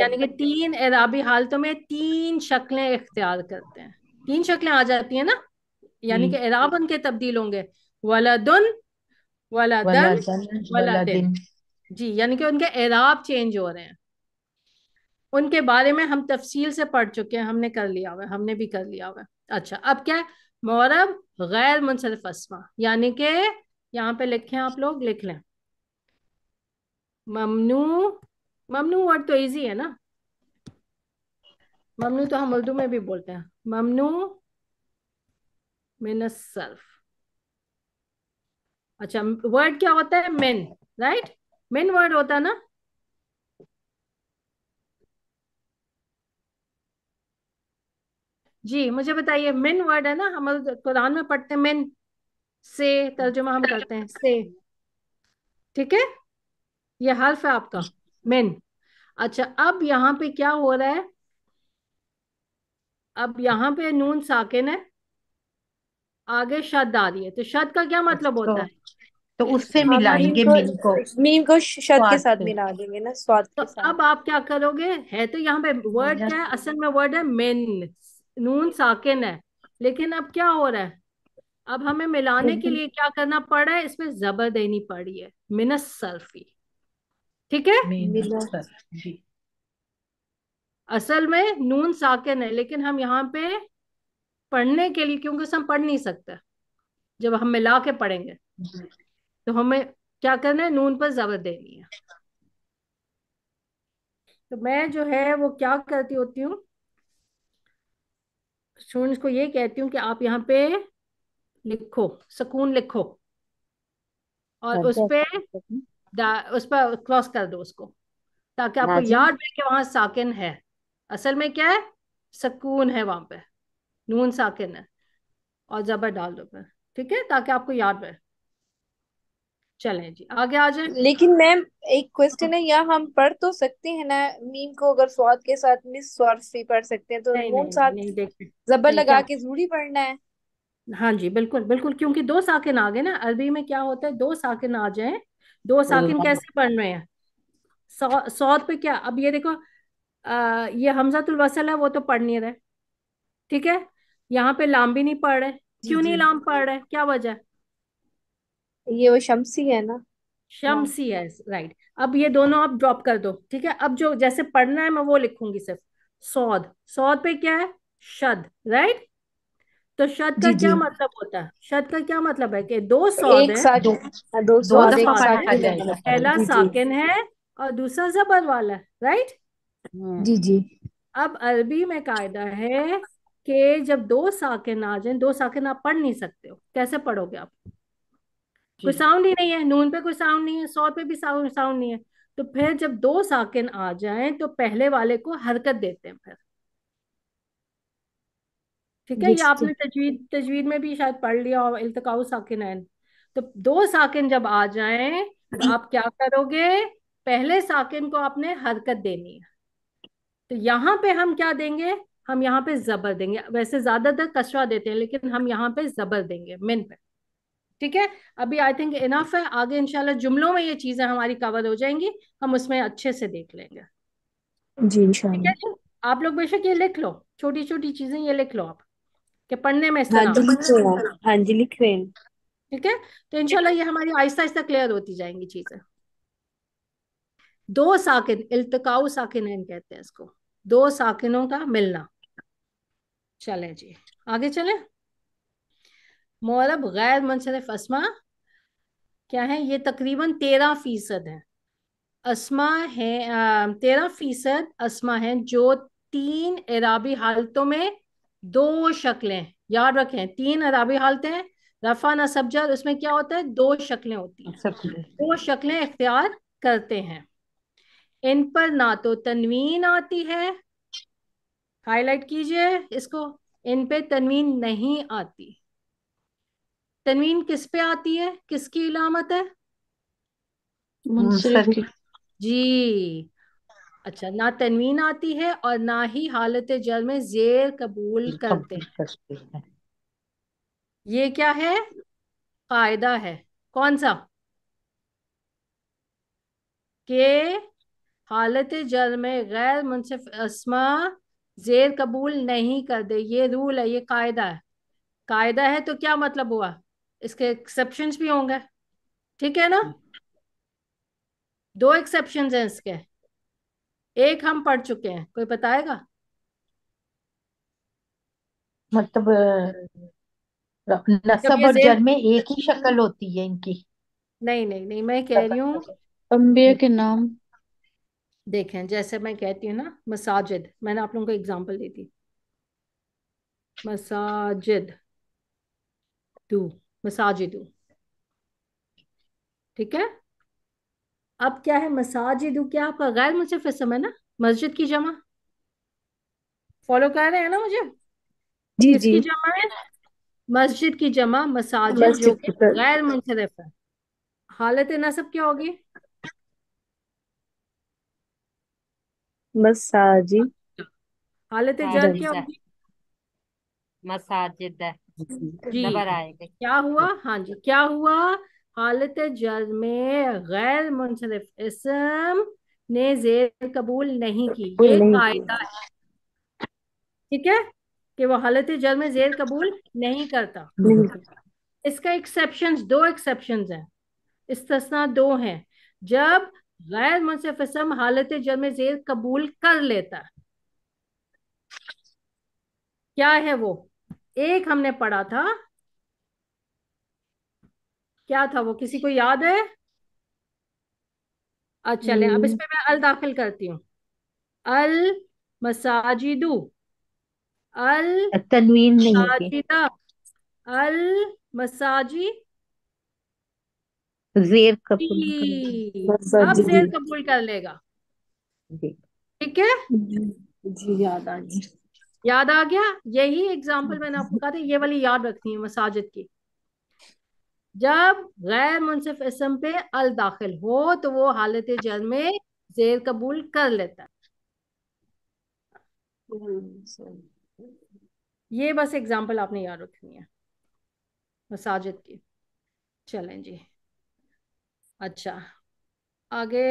यानी कि तीन एराबी हालतों में तीन शक्लें इख्तियार करते हैं तीन शक्लें आ जाती है ना यानी कि हम्म। एराब उनके तब्दील होंगे वलदुन वलादन वलादिन जी यानी कि उनके एराब चेंज हो रहे हैं उनके बारे में हम तफसील से पढ़ चुके हैं हमने कर लिया हुआ हमने भी कर लिया हुआ अच्छा अब क्या है मौरब गैर मुनसरफ असमा यानी के यहाँ पे लिखे आप लोग लिख लें ममनू ममनू वर्ड तो इजी है ना ममनू तो हम उर्दू में भी बोलते हैं ममनू मिनसरफ अच्छा वर्ड क्या होता है मेन राइट मेन वर्ड होता है ना जी मुझे बताइए मिन वर्ड है ना हम कुरान में पढ़ते हैं मिन से तर्जुमा हम करते हैं से ठीक है ये हर्फ है आपका मिन अच्छा अब यहाँ पे क्या हो रहा है अब यहाँ पे नून साकिन है आगे शद आ रही है तो शद का क्या मतलब अच्छा। होता है तो उससे मिलाएंगे मीम तो को मीम को शद के साथ मिला देंगे ना स्वाद तो के साथ अब आप क्या करोगे है तो यहाँ पे वर्ड तो है असल में वर्ड है मिन नून साकिन है लेकिन अब क्या हो रहा है अब हमें मिलाने के हम्म। लिए क्या करना पड़ रहा है इसमें जबर देनी पड़ी है मिनस सल्फी ठीक है असल में नून साकिन है लेकिन हम यहाँ पे पढ़ने के लिए क्योंकि हम पढ़ नहीं सकते जब हम मिला के पढ़ेंगे तो हमें क्या करना है नून पर जबर देनी है तो मैं जो है वो क्या करती होती हूँ स्टूडेंट्स को ये कहती हूँ कि आप यहाँ पे लिखो सुकून लिखो और अच्छा, उस पे अच्छा, अच्छा। उस पर क्रॉस कर दो उसको ताकि आपको हाँ याद रहे कि वहां साकिन है असल में क्या है सुकून है वहां पे नून साकिन है और जबर डाल दो पे ठीक है ताकि आपको याद रहे चले जी आगे आ जाए लेकिन मैम एक क्वेश्चन है या हम पढ़ तो सकते हैं ना मीम को अगर स्वाद के साथ मिस स्वार्फ से पढ़ सकते हैं तो नहीं, नहीं, साथ नहीं, नहीं जबर लगा के जरूरी पढ़ना है हाँ जी बिल्कुल बिल्कुल क्योंकि दो साकिन आ गए ना अरबी में क्या होता है दो साकिन आ जाए दो हम्म। साकिन कैसे पढ़ रहे हैं सौद पे क्या अब ये देखो आ, ये हमजातुल वसल है वो तो पढ़ नहीं रहे ठीक है यहाँ पे लाम भी नहीं पढ़ रहे क्यों नहीं लाम पढ़ रहे क्या वजह है ये वो शमसी है ना शमसी है राइट अब ये दोनों आप ड्रॉप कर दो ठीक है अब जो जैसे पढ़ना है मैं वो लिखूंगी सिर्फ सौद सौद पे क्या है शद राइट तो शद का क्या मतलब होता है शद का क्या मतलब है कि दो सौद एक है दो, दो, दो पहला साकिन है और दूसरा जबर वाला राइट हम्म। जी जी अब अरबी में कायदा है कि जब दो साकिन आ जाए दो साकिन आप पढ़ नहीं सकते हो कैसे पढ़ोगे आप कोई साउंड ही नहीं है नून पे कोई साउंड नहीं है सौ पे भी साउंड साउंड नहीं है तो फिर जब दो साकिन आ जाए तो पहले वाले को हरकत देते हैं फिर ठीक है ये आपने तजवीद तजवीद में भी शायद पढ़ लिया और इल्तकाउ है तो दो साकिन जब आ जाए तो आप क्या करोगे पहले साकिन को आपने हरकत देनी है तो यहाँ पे हम क्या देंगे हम यहाँ पे जबर देंगे वैसे ज्यादातर कसरा देते हैं लेकिन हम यहाँ पे जबर देंगे मिन पे ठीक है अभी आई थिंक इनफ है आगे इनशाला जुमलों में ये चीजें हमारी कवर हो जाएंगी हम उसमें अच्छे से देख लेंगे जी आप लोग बेशक ये लिख लो छोटी छोटी चीजें ये लिख लो आप के पढ़ने में हाँ, हाँ जी लिख रहे हैं ठीक है तो इनशाला ये हमारी आहिस्ता आहिस्ता क्लियर होती जाएंगी चीजें दो साकिन इल्तकाऊ साकिन कहते हैं इसको दो साकिनों का मिलना चले जी आगे चले मौरब गैर मुनसरफ असमा क्या है ये तकरीबन तेरह फीसद है असमा है तेरह फीसद असमा है जो तीन अराबी हालतों में दो शक्लें याद रखें तीन अराबी हालतें रफा न सब्जर उसमें क्या होता है दो शक्लें होती हैं दो शक्लें इख्तियार करते हैं इन पर ना तो तनवीन आती है हाईलाइट कीजिए इसको इन पे तनवीन नहीं आती तनवीन किस पे आती है किसकी इलामत है जी अच्छा ना तनवीन आती है और ना ही हालत जल में जेर कबूल करते हैं ये क्या है कायदा है कौन सा के हालत जल में गैर मुनसिफ असमा जेर कबूल नहीं कर दे ये रूल है ये कायदा है कायदा है तो क्या मतलब हुआ इसके एक्सेप्शन भी होंगे ठीक है ना दो एक्सेप्शन हैं इसके एक हम पढ़ चुके हैं कोई बताएगा मतलब नसब और जर में एक ही शक्ल होती है इनकी नहीं नहीं नहीं मैं कह रही हूँ अंबिया के नाम देखें जैसे मैं कहती हूँ ना मसाजिद मैंने आप लोगों को एग्जांपल दी थी मसाजिद टू मसाजिदू ठीक है अब क्या है मसाजिदू क्या आपका गैर मुसफ इसम है ना मस्जिद की जमा फॉलो कर रहे हैं ना मुझे जी जी जमा है मस्जिद की जमा मसाजिद जो कि गैर मुनसरफ है हालत नसब क्या होगी मसाजी हालत जर क्या होगी मसाजिद है जी नंबर आएगा क्या हुआ हाँ जी क्या हुआ हालत जल में गैर मुनसरफ इसम ने जेर कबूल नहीं की ये कायदा है ठीक है कि वो हालत जल में जेर कबूल नहीं करता इसका एक्सेप्शन दो एक्सेप्शन हैं तस्ना दो हैं जब गैर मुनसिफ इसम हालत जल में जेर कबूल कर लेता क्या है वो एक हमने पढ़ा था क्या था वो किसी को याद है अच्छा ले अब इसमें मैं अल दाखिल करती हूँ अल मसाजिदू अल तनवीन अल मसाजी जेर कबूल अब जेर कबूल कर लेगा ठीक है जी याद आ गई याद आ गया यही एग्जाम्पल मैंने आपको *laughs* कहा था ये वाली याद रखनी है मसाजिद की जब गैर मुनसिफ इसम पे अल दाखिल हो तो वो हालत जल में जेर कबूल कर लेता है ये बस एग्जाम्पल आपने याद रखनी है मसाजिद की चलें जी अच्छा आगे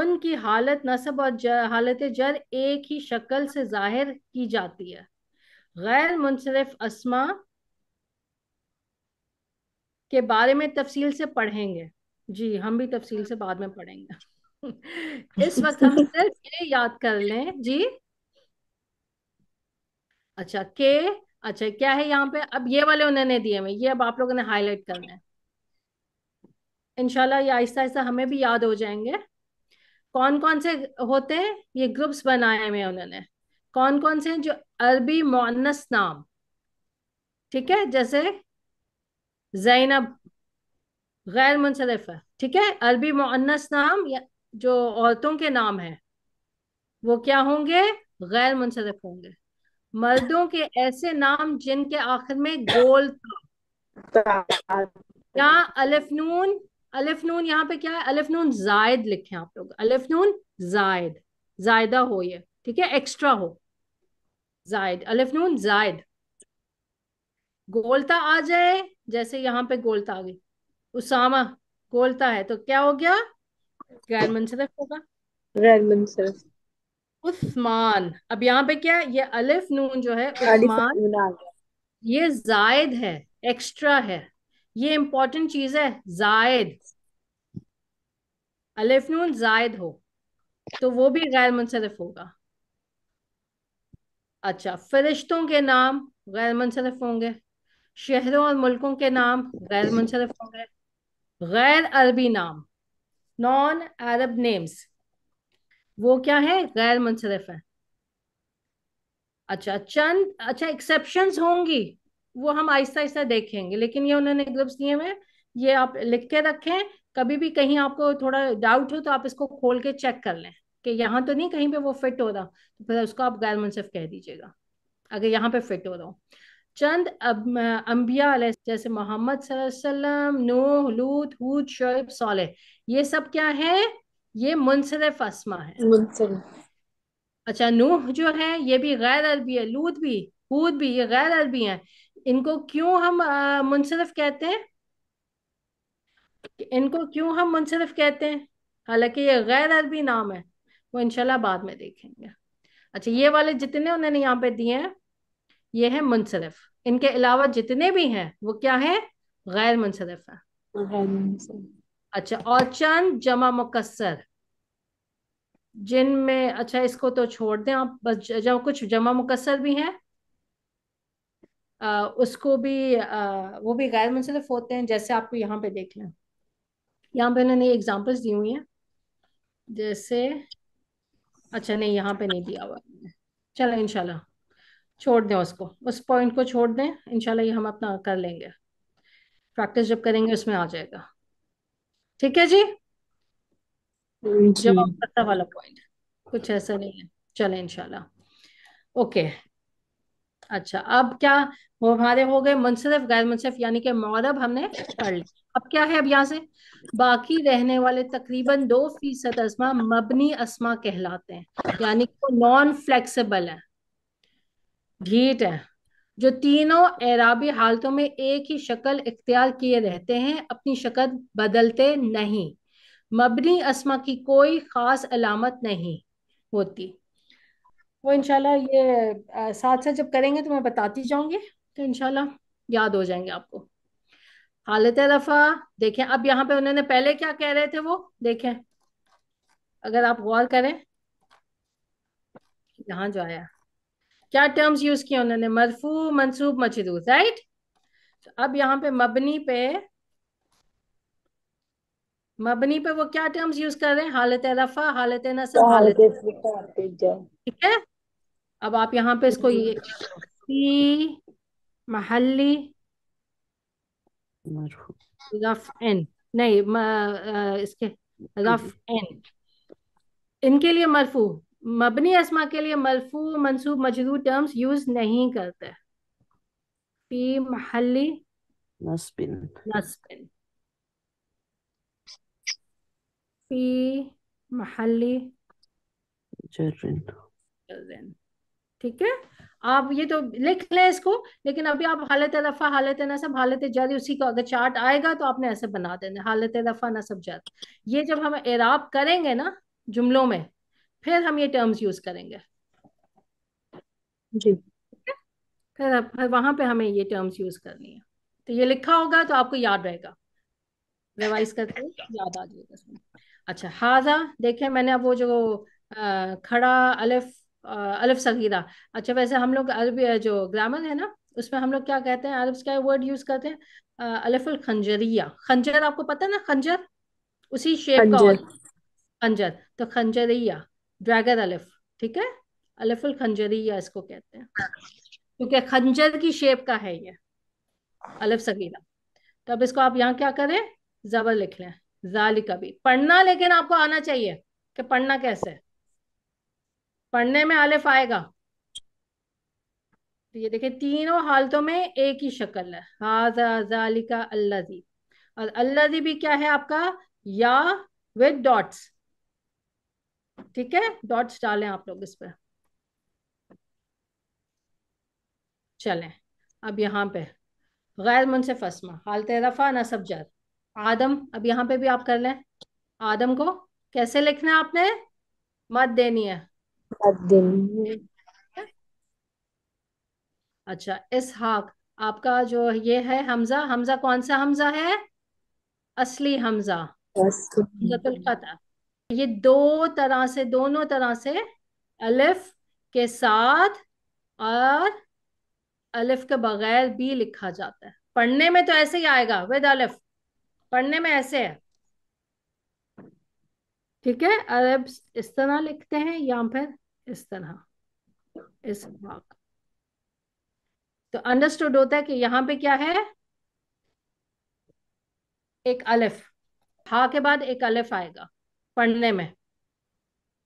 उनकी हालत नसब और जर, हालत जर एक ही शक्ल से जाहिर की जाती है गैर मुनसरफ असमा के बारे में तफसील से पढ़ेंगे जी हम भी तफसील से बाद में पढ़ेंगे *laughs* इस वक्त हम सिर्फ ये याद कर लें जी अच्छा के अच्छा क्या है यहाँ पे अब ये वाले उन्होंने दिए हमें ये अब आप लोगों ने हाईलाइट करना है इनशाला आहिस्ता आहिस्ता हमें भी याद हो जाएंगे कौन कौन से होते हैं ये ग्रुप्स बनाए हुए उन्होंने कौन कौन से हैं जो अरबी मोनस नाम ठीक है जैसे जैनब गैर मुनसरफ है ठीक है अरबी मोनस नाम जो औरतों के नाम है वो क्या होंगे गैर मुनसरफ होंगे मर्दों के ऐसे नाम जिनके आखिर में गोल था या अलिफ नून अलिफ नून यहाँ पे क्या है अलिफ नून जायद लिखे आप लोग अलिफ नून जायद जायदा हो ये ठीक है एक्स्ट्रा हो जायद अलिफ नून जायद गोलता आ जाए जैसे यहाँ पे गोलता आ गई उसामा गोलता है तो क्या हो गया गैर मुनसरफ होगा गैर मुनसरफ उस्मान अब यहाँ पे क्या है ये अलिफ नून जो है उस्मान ये जायद है एक्स्ट्रा है ये इंपॉर्टेंट चीज है जायद अलिफनून जायद हो तो वो भी गैर मुनसरफ होगा अच्छा फरिश्तों के नाम गैर मुनसरफ होंगे शहरों और मुल्कों के नाम गैर मुनसरफ होंगे गैर अरबी नाम नॉन अरब नेम्स वो क्या है गैर मुनसरफ है अच्छा चंद अच्छा एक्सेप्शन होंगी वो हम आहिस्ता आहिस्ता देखेंगे लेकिन ये उन्होंने ग्रिप्स दिए हुए ये आप लिख के रखें कभी भी कहीं आपको थोड़ा डाउट हो तो आप इसको खोल के चेक कर लें कि यहाँ तो नहीं कहीं पे वो फिट हो रहा तो फिर उसको आप गैर मुनसिफ कह दीजिएगा अगर यहाँ पे फिट हो रहा हो चंद अब अम्बिया जैसे मोहम्मद वसल्लम नूह लूत हूद शोब सोले ये सब क्या है ये मुनसरफ असमा है अच्छा नूह जो है ये भी गैर अरबी है लूत भी हूद भी ये गैर अरबी है इनको क्यों हम मुनसरफ कहते हैं इनको क्यों हम मुनसरफ कहते हैं हालांकि ये गैर अरबी नाम है वो इनशाला बाद में देखेंगे अच्छा ये वाले जितने उन्होंने यहाँ पे दिए हैं ये है मुनसरफ इनके अलावा जितने भी हैं वो क्या है गैर मुनसरफ है अच्छा और चंद जमा मुकसर जिनमें अच्छा इसको तो छोड़ दें आप बस जब कुछ जमा मुकसर भी हैं उसको भी वो भी गैर मुनसलिफ होते हैं जैसे आपको यहाँ पे देख लें यहाँ पे उन्होंने एग्जाम्पल्स दी हुई हैं जैसे अच्छा नहीं यहाँ पे नहीं दिया हुआ चलो इनशाला छोड़ दें उसको उस पॉइंट को छोड़ दें इनशाला ये हम अपना कर लेंगे प्रैक्टिस जब करेंगे उसमें आ जाएगा ठीक है जी जवाब पता वाला पॉइंट कुछ ऐसा नहीं है चले इनशाला ओके अच्छा अब क्या वो हमारे हो गए मुनसरफ गैर मुनसरफ यानी कि मौरब हमने पढ़ लिया अब क्या है अब यहाँ से बाकी रहने वाले तकरीबन दो फीसद अजमा मबनी असमा कहलाते हैं यानी कि नॉन फ्लेक्सिबल है ढीट है जो तीनों एराबी हालतों में एक ही शक्ल इख्तियार किए रहते हैं अपनी शक्ल बदलते नहीं मबनी असमा की कोई खास अलामत नहीं होती वो इंशाल्लाह ये साथ साथ जब करेंगे तो मैं बताती जाऊंगी तो इनशाला याद हो जाएंगे आपको हालत रफा देखें अब यहाँ पे उन्होंने पहले क्या कह रहे थे वो देखें अगर आप गौर करें यहाँ जो आया क्या टर्म्स यूज किए उन्होंने मरफू मंसूब मजरू राइट तो अब यहाँ पे मबनी पे मबनी पे वो क्या टर्म्स यूज कर रहे हैं हालत रफा हालत नसब हालत ठीक है अब आप यहाँ पे इसको ये محلي مرفوع رفع नहीं म, आ, इसके रफ इन इनके लिए मरफू मबनी असमा के लिए मरफू मंसूब मजरू टर्म्स यूज नहीं करते फी महली नस्बिन नस्बिन फी महली जर्रिन जर्रिन ठीक है आप ये तो लिख लें इसको लेकिन अभी आप हालत रफा हालत नसब हालत जारी उसी को अगर चार्ट आएगा तो आपने ऐसे बना देना हालत रफा नसब जारी ये जब हम एराब करेंगे ना जुमलों में फिर हम ये टर्म्स यूज करेंगे जी फिर फिर वहां पे हमें ये टर्म्स यूज करनी है तो ये लिखा होगा तो आपको याद रहेगा रिवाइज करके याद आ जाएगा अच्छा हाजा देखे मैंने अब वो जो आ, खड़ा अलिफ अलफ सगीरा अच्छा वैसे हम लोग अरबी जो ग्रामर है ना उसमें हम लोग क्या कहते हैं अरब क्या वर्ड यूज करते हैं अलफुल खंजरिया खंजर आपको पता है ना खंजर उसी शेप का और खंजर तो खंजरिया ड्रैगन अलफ ठीक है अलफुल खंजरिया इसको कहते हैं हाँ। क्योंकि खंजर की शेप का है ये अलफ सगीरा तो अब इसको आप यहाँ क्या करें जबर लिख लें जाली कभी पढ़ना लेकिन आपको आना चाहिए कि पढ़ना कैसे पढ़ने में आलिफ आएगा तो ये देखे तीनों हालतों में एक ही शक्ल है अल्लाह अल्लाजी और अल्लाजी भी क्या है आपका या विद डॉट्स ठीक है डॉट्स डालें आप लोग इस पर चलें अब यहाँ पे गैर मुनसिफ असमा हालत रफा न सब जर आदम अब यहाँ पे भी आप कर लें आदम को कैसे लिखना है आपने मत देनी है अच्छा दिन अच्छा आपका जो ये है हमजा हमजा कौन सा हमजा है असली हमजा हमजा ये दो तरह से दोनों तरह से अलिफ के साथ और अलिफ के बगैर भी लिखा जाता है पढ़ने में तो ऐसे ही आएगा विद अलिफ पढ़ने में ऐसे है ठीक है अरब इस तरह लिखते हैं या फिर इस तरह इस भाग तो अंडरस्टूड होता है कि यहाँ पे क्या है एक अलिफ हा के बाद एक अलिफ आएगा पढ़ने में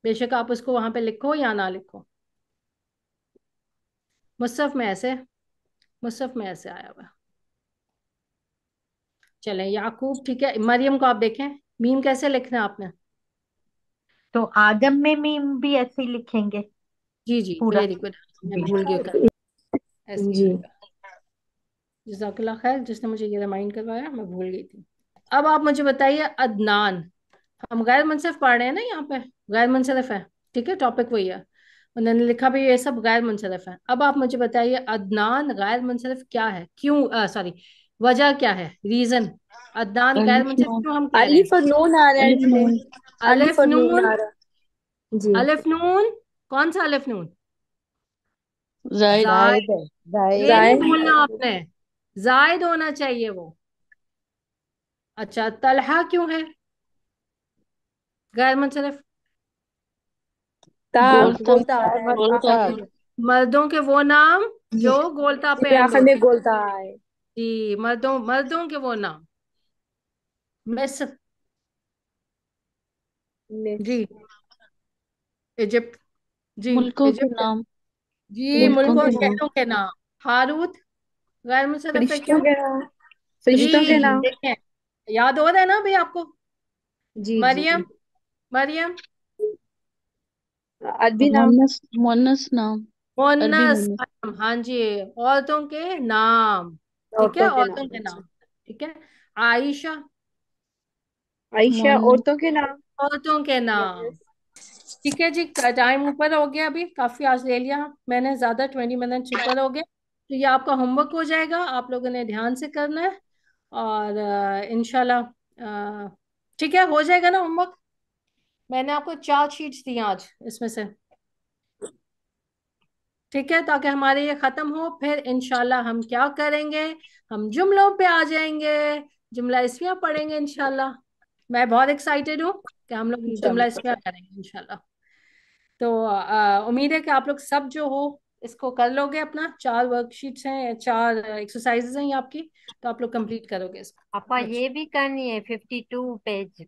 बेशक आप उसको वहां पे लिखो या ना लिखो मुसफ में ऐसे मुसफ में ऐसे आया हुआ चले याकूब ठीक है मरियम को आप देखें मीम कैसे लिखना आपने तो आगम में मीम भी ऐसे ही लिखेंगे जी जी पूरा वेरी गुड मैं भूल गया ऐसे जी जजाकल्ला खैर जिसने मुझे ये रिमाइंड करवाया मैं भूल गई थी अब आप मुझे बताइए अदनान हम गैर मुनसिफ पढ़ रहे हैं ना यहाँ पे गैर मुनसिफ है ठीक है टॉपिक वही है उन्होंने लिखा भी ये सब गैर मुनसरफ है अब आप मुझे बताइए अदनान गैर मुनसरफ क्या है क्यों सॉरी वजह क्या है रीजन अदनान गैर मुनसब क्यों हम अलिफ और नून आ रहा है अलिफ नून जी अलिफ नून कौन सा अलिफ नून जायद जायद बोलना आपने जायद होना चाहिए वो अच्छा तलहा क्यों है गैर मुनसरफ मर्दों के वो नाम जो गोलता पे गोलता आए जी मर्दों मर्दों के वो नाम मिस जी इजिप्ट जी मुल्कों के नाम जी मुल्कों मुल्कों के शहरों के नाम हारूत गैर मुसरफ फरिश्तों के नाम फरिश्तों के नाम देखें याद हो रहा है ना भाई आपको जी मरियम मरियम अदबी नाम मोनस नाम मोनस हाँ जी औरतों के नाम ठीक है औरतों के नाम ठीक है आयशा आयशा औरतों के नाम औरतों के नाम ठीक है जी टाइम ऊपर हो गया अभी काफी आज ले लिया मैंने ज्यादा ट्वेंटी मिनट ऊपर हो गया तो ये आपका होमवर्क हो जाएगा आप लोगों ने ध्यान से करना है और इनशाला ठीक है हो जाएगा ना होमवर्क मैंने आपको चार शीट्स दी आज इसमें से ठीक है ताकि तो हमारे ये ख़त्म हो फिर इनशाला हम क्या करेंगे हम जुमलों पे आ जाएंगे जुमला इसमिया पढ़ेंगे इनशाला मैं बहुत एक्साइटेड हूँ कि हम लोग जुमला इसमिया करेंगे इनशाला तो उम्मीद है कि आप लोग सब जो हो इसको कर लोगे अपना चार वर्कशीट्स हैं चार एक्सरसाइजेज हैं आपकी तो आप लोग कंप्लीट करोगे इसको आपा अच्छा। ये भी करनी है fifty two page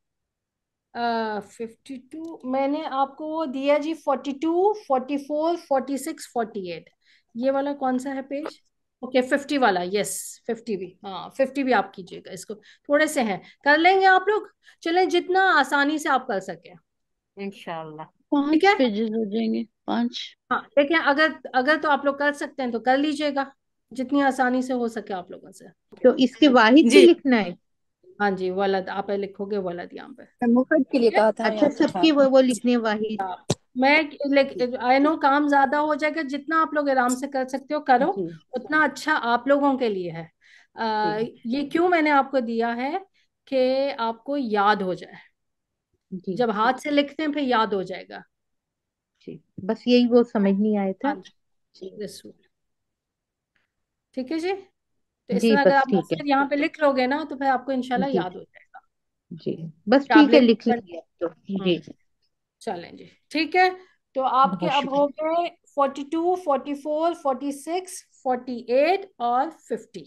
fifty two मैंने आपको वो दिया जी forty two forty four forty six forty eight ये वाला कौन सा है पेज ओके फिफ्टी वाला यस फिफ्टी भी हाँ फिफ्टी भी आप कीजिएगा इसको थोड़े से हैं कर लेंगे आप लोग चले जितना आसानी से आप कर सके ठीक है हो जाएंगे पांच हाँ देखिए अगर अगर तो आप लोग कर सकते हैं तो कर लीजिएगा जितनी आसानी से हो सके आप लोगों से तो इसके वाहिद लिखना है हाँ जी वलद आप लिखोगे वलद यहाँ पे मुफ्त के लिए कहा था अच्छा सबकी वो वो लिखने वाही हाँ। मैं आई नो काम ज्यादा हो जाएगा जितना आप लोग आराम से कर सकते हो करो उतना अच्छा आप लोगों के लिए है आ, ये क्यों मैंने आपको दिया है कि आपको याद हो जाए जब हाथ से लिखते हैं फिर याद हो जाएगा जी बस यही वो समझ नहीं आया था हाँ ठीक है जी तो इस जी तरह अगर बस आप ठीक है मुफस्सिल यहाँ पे लिख लोगे ना तो फिर आपको इंशाल्लाह जी याद हो जाएगा जी बस ठीक है लिख पर लिया तो हाँ। जी हाँ चलें जी ठीक है तो आपके बहुत अब हो शुक्रिया गए forty two forty four forty six forty eight और फिफ्टी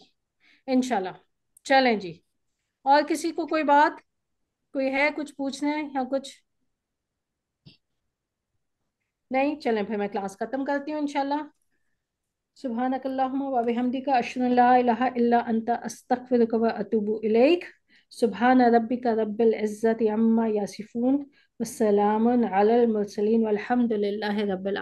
इंशाल्लाह चलें जी और किसी को कोई बात कोई है कुछ पूछना है या कुछ नहीं चलें फिर मैं क्लास खत्म करती हूँ इंशाल्लाह سبحانك اللهم وبحمدك أشهد أن لا إله إلا أنت أستغفرك وأتوب إليك سبحان ربك رب العزة عما يصفون والسلام على المرسلين والحمد لله رب العالمين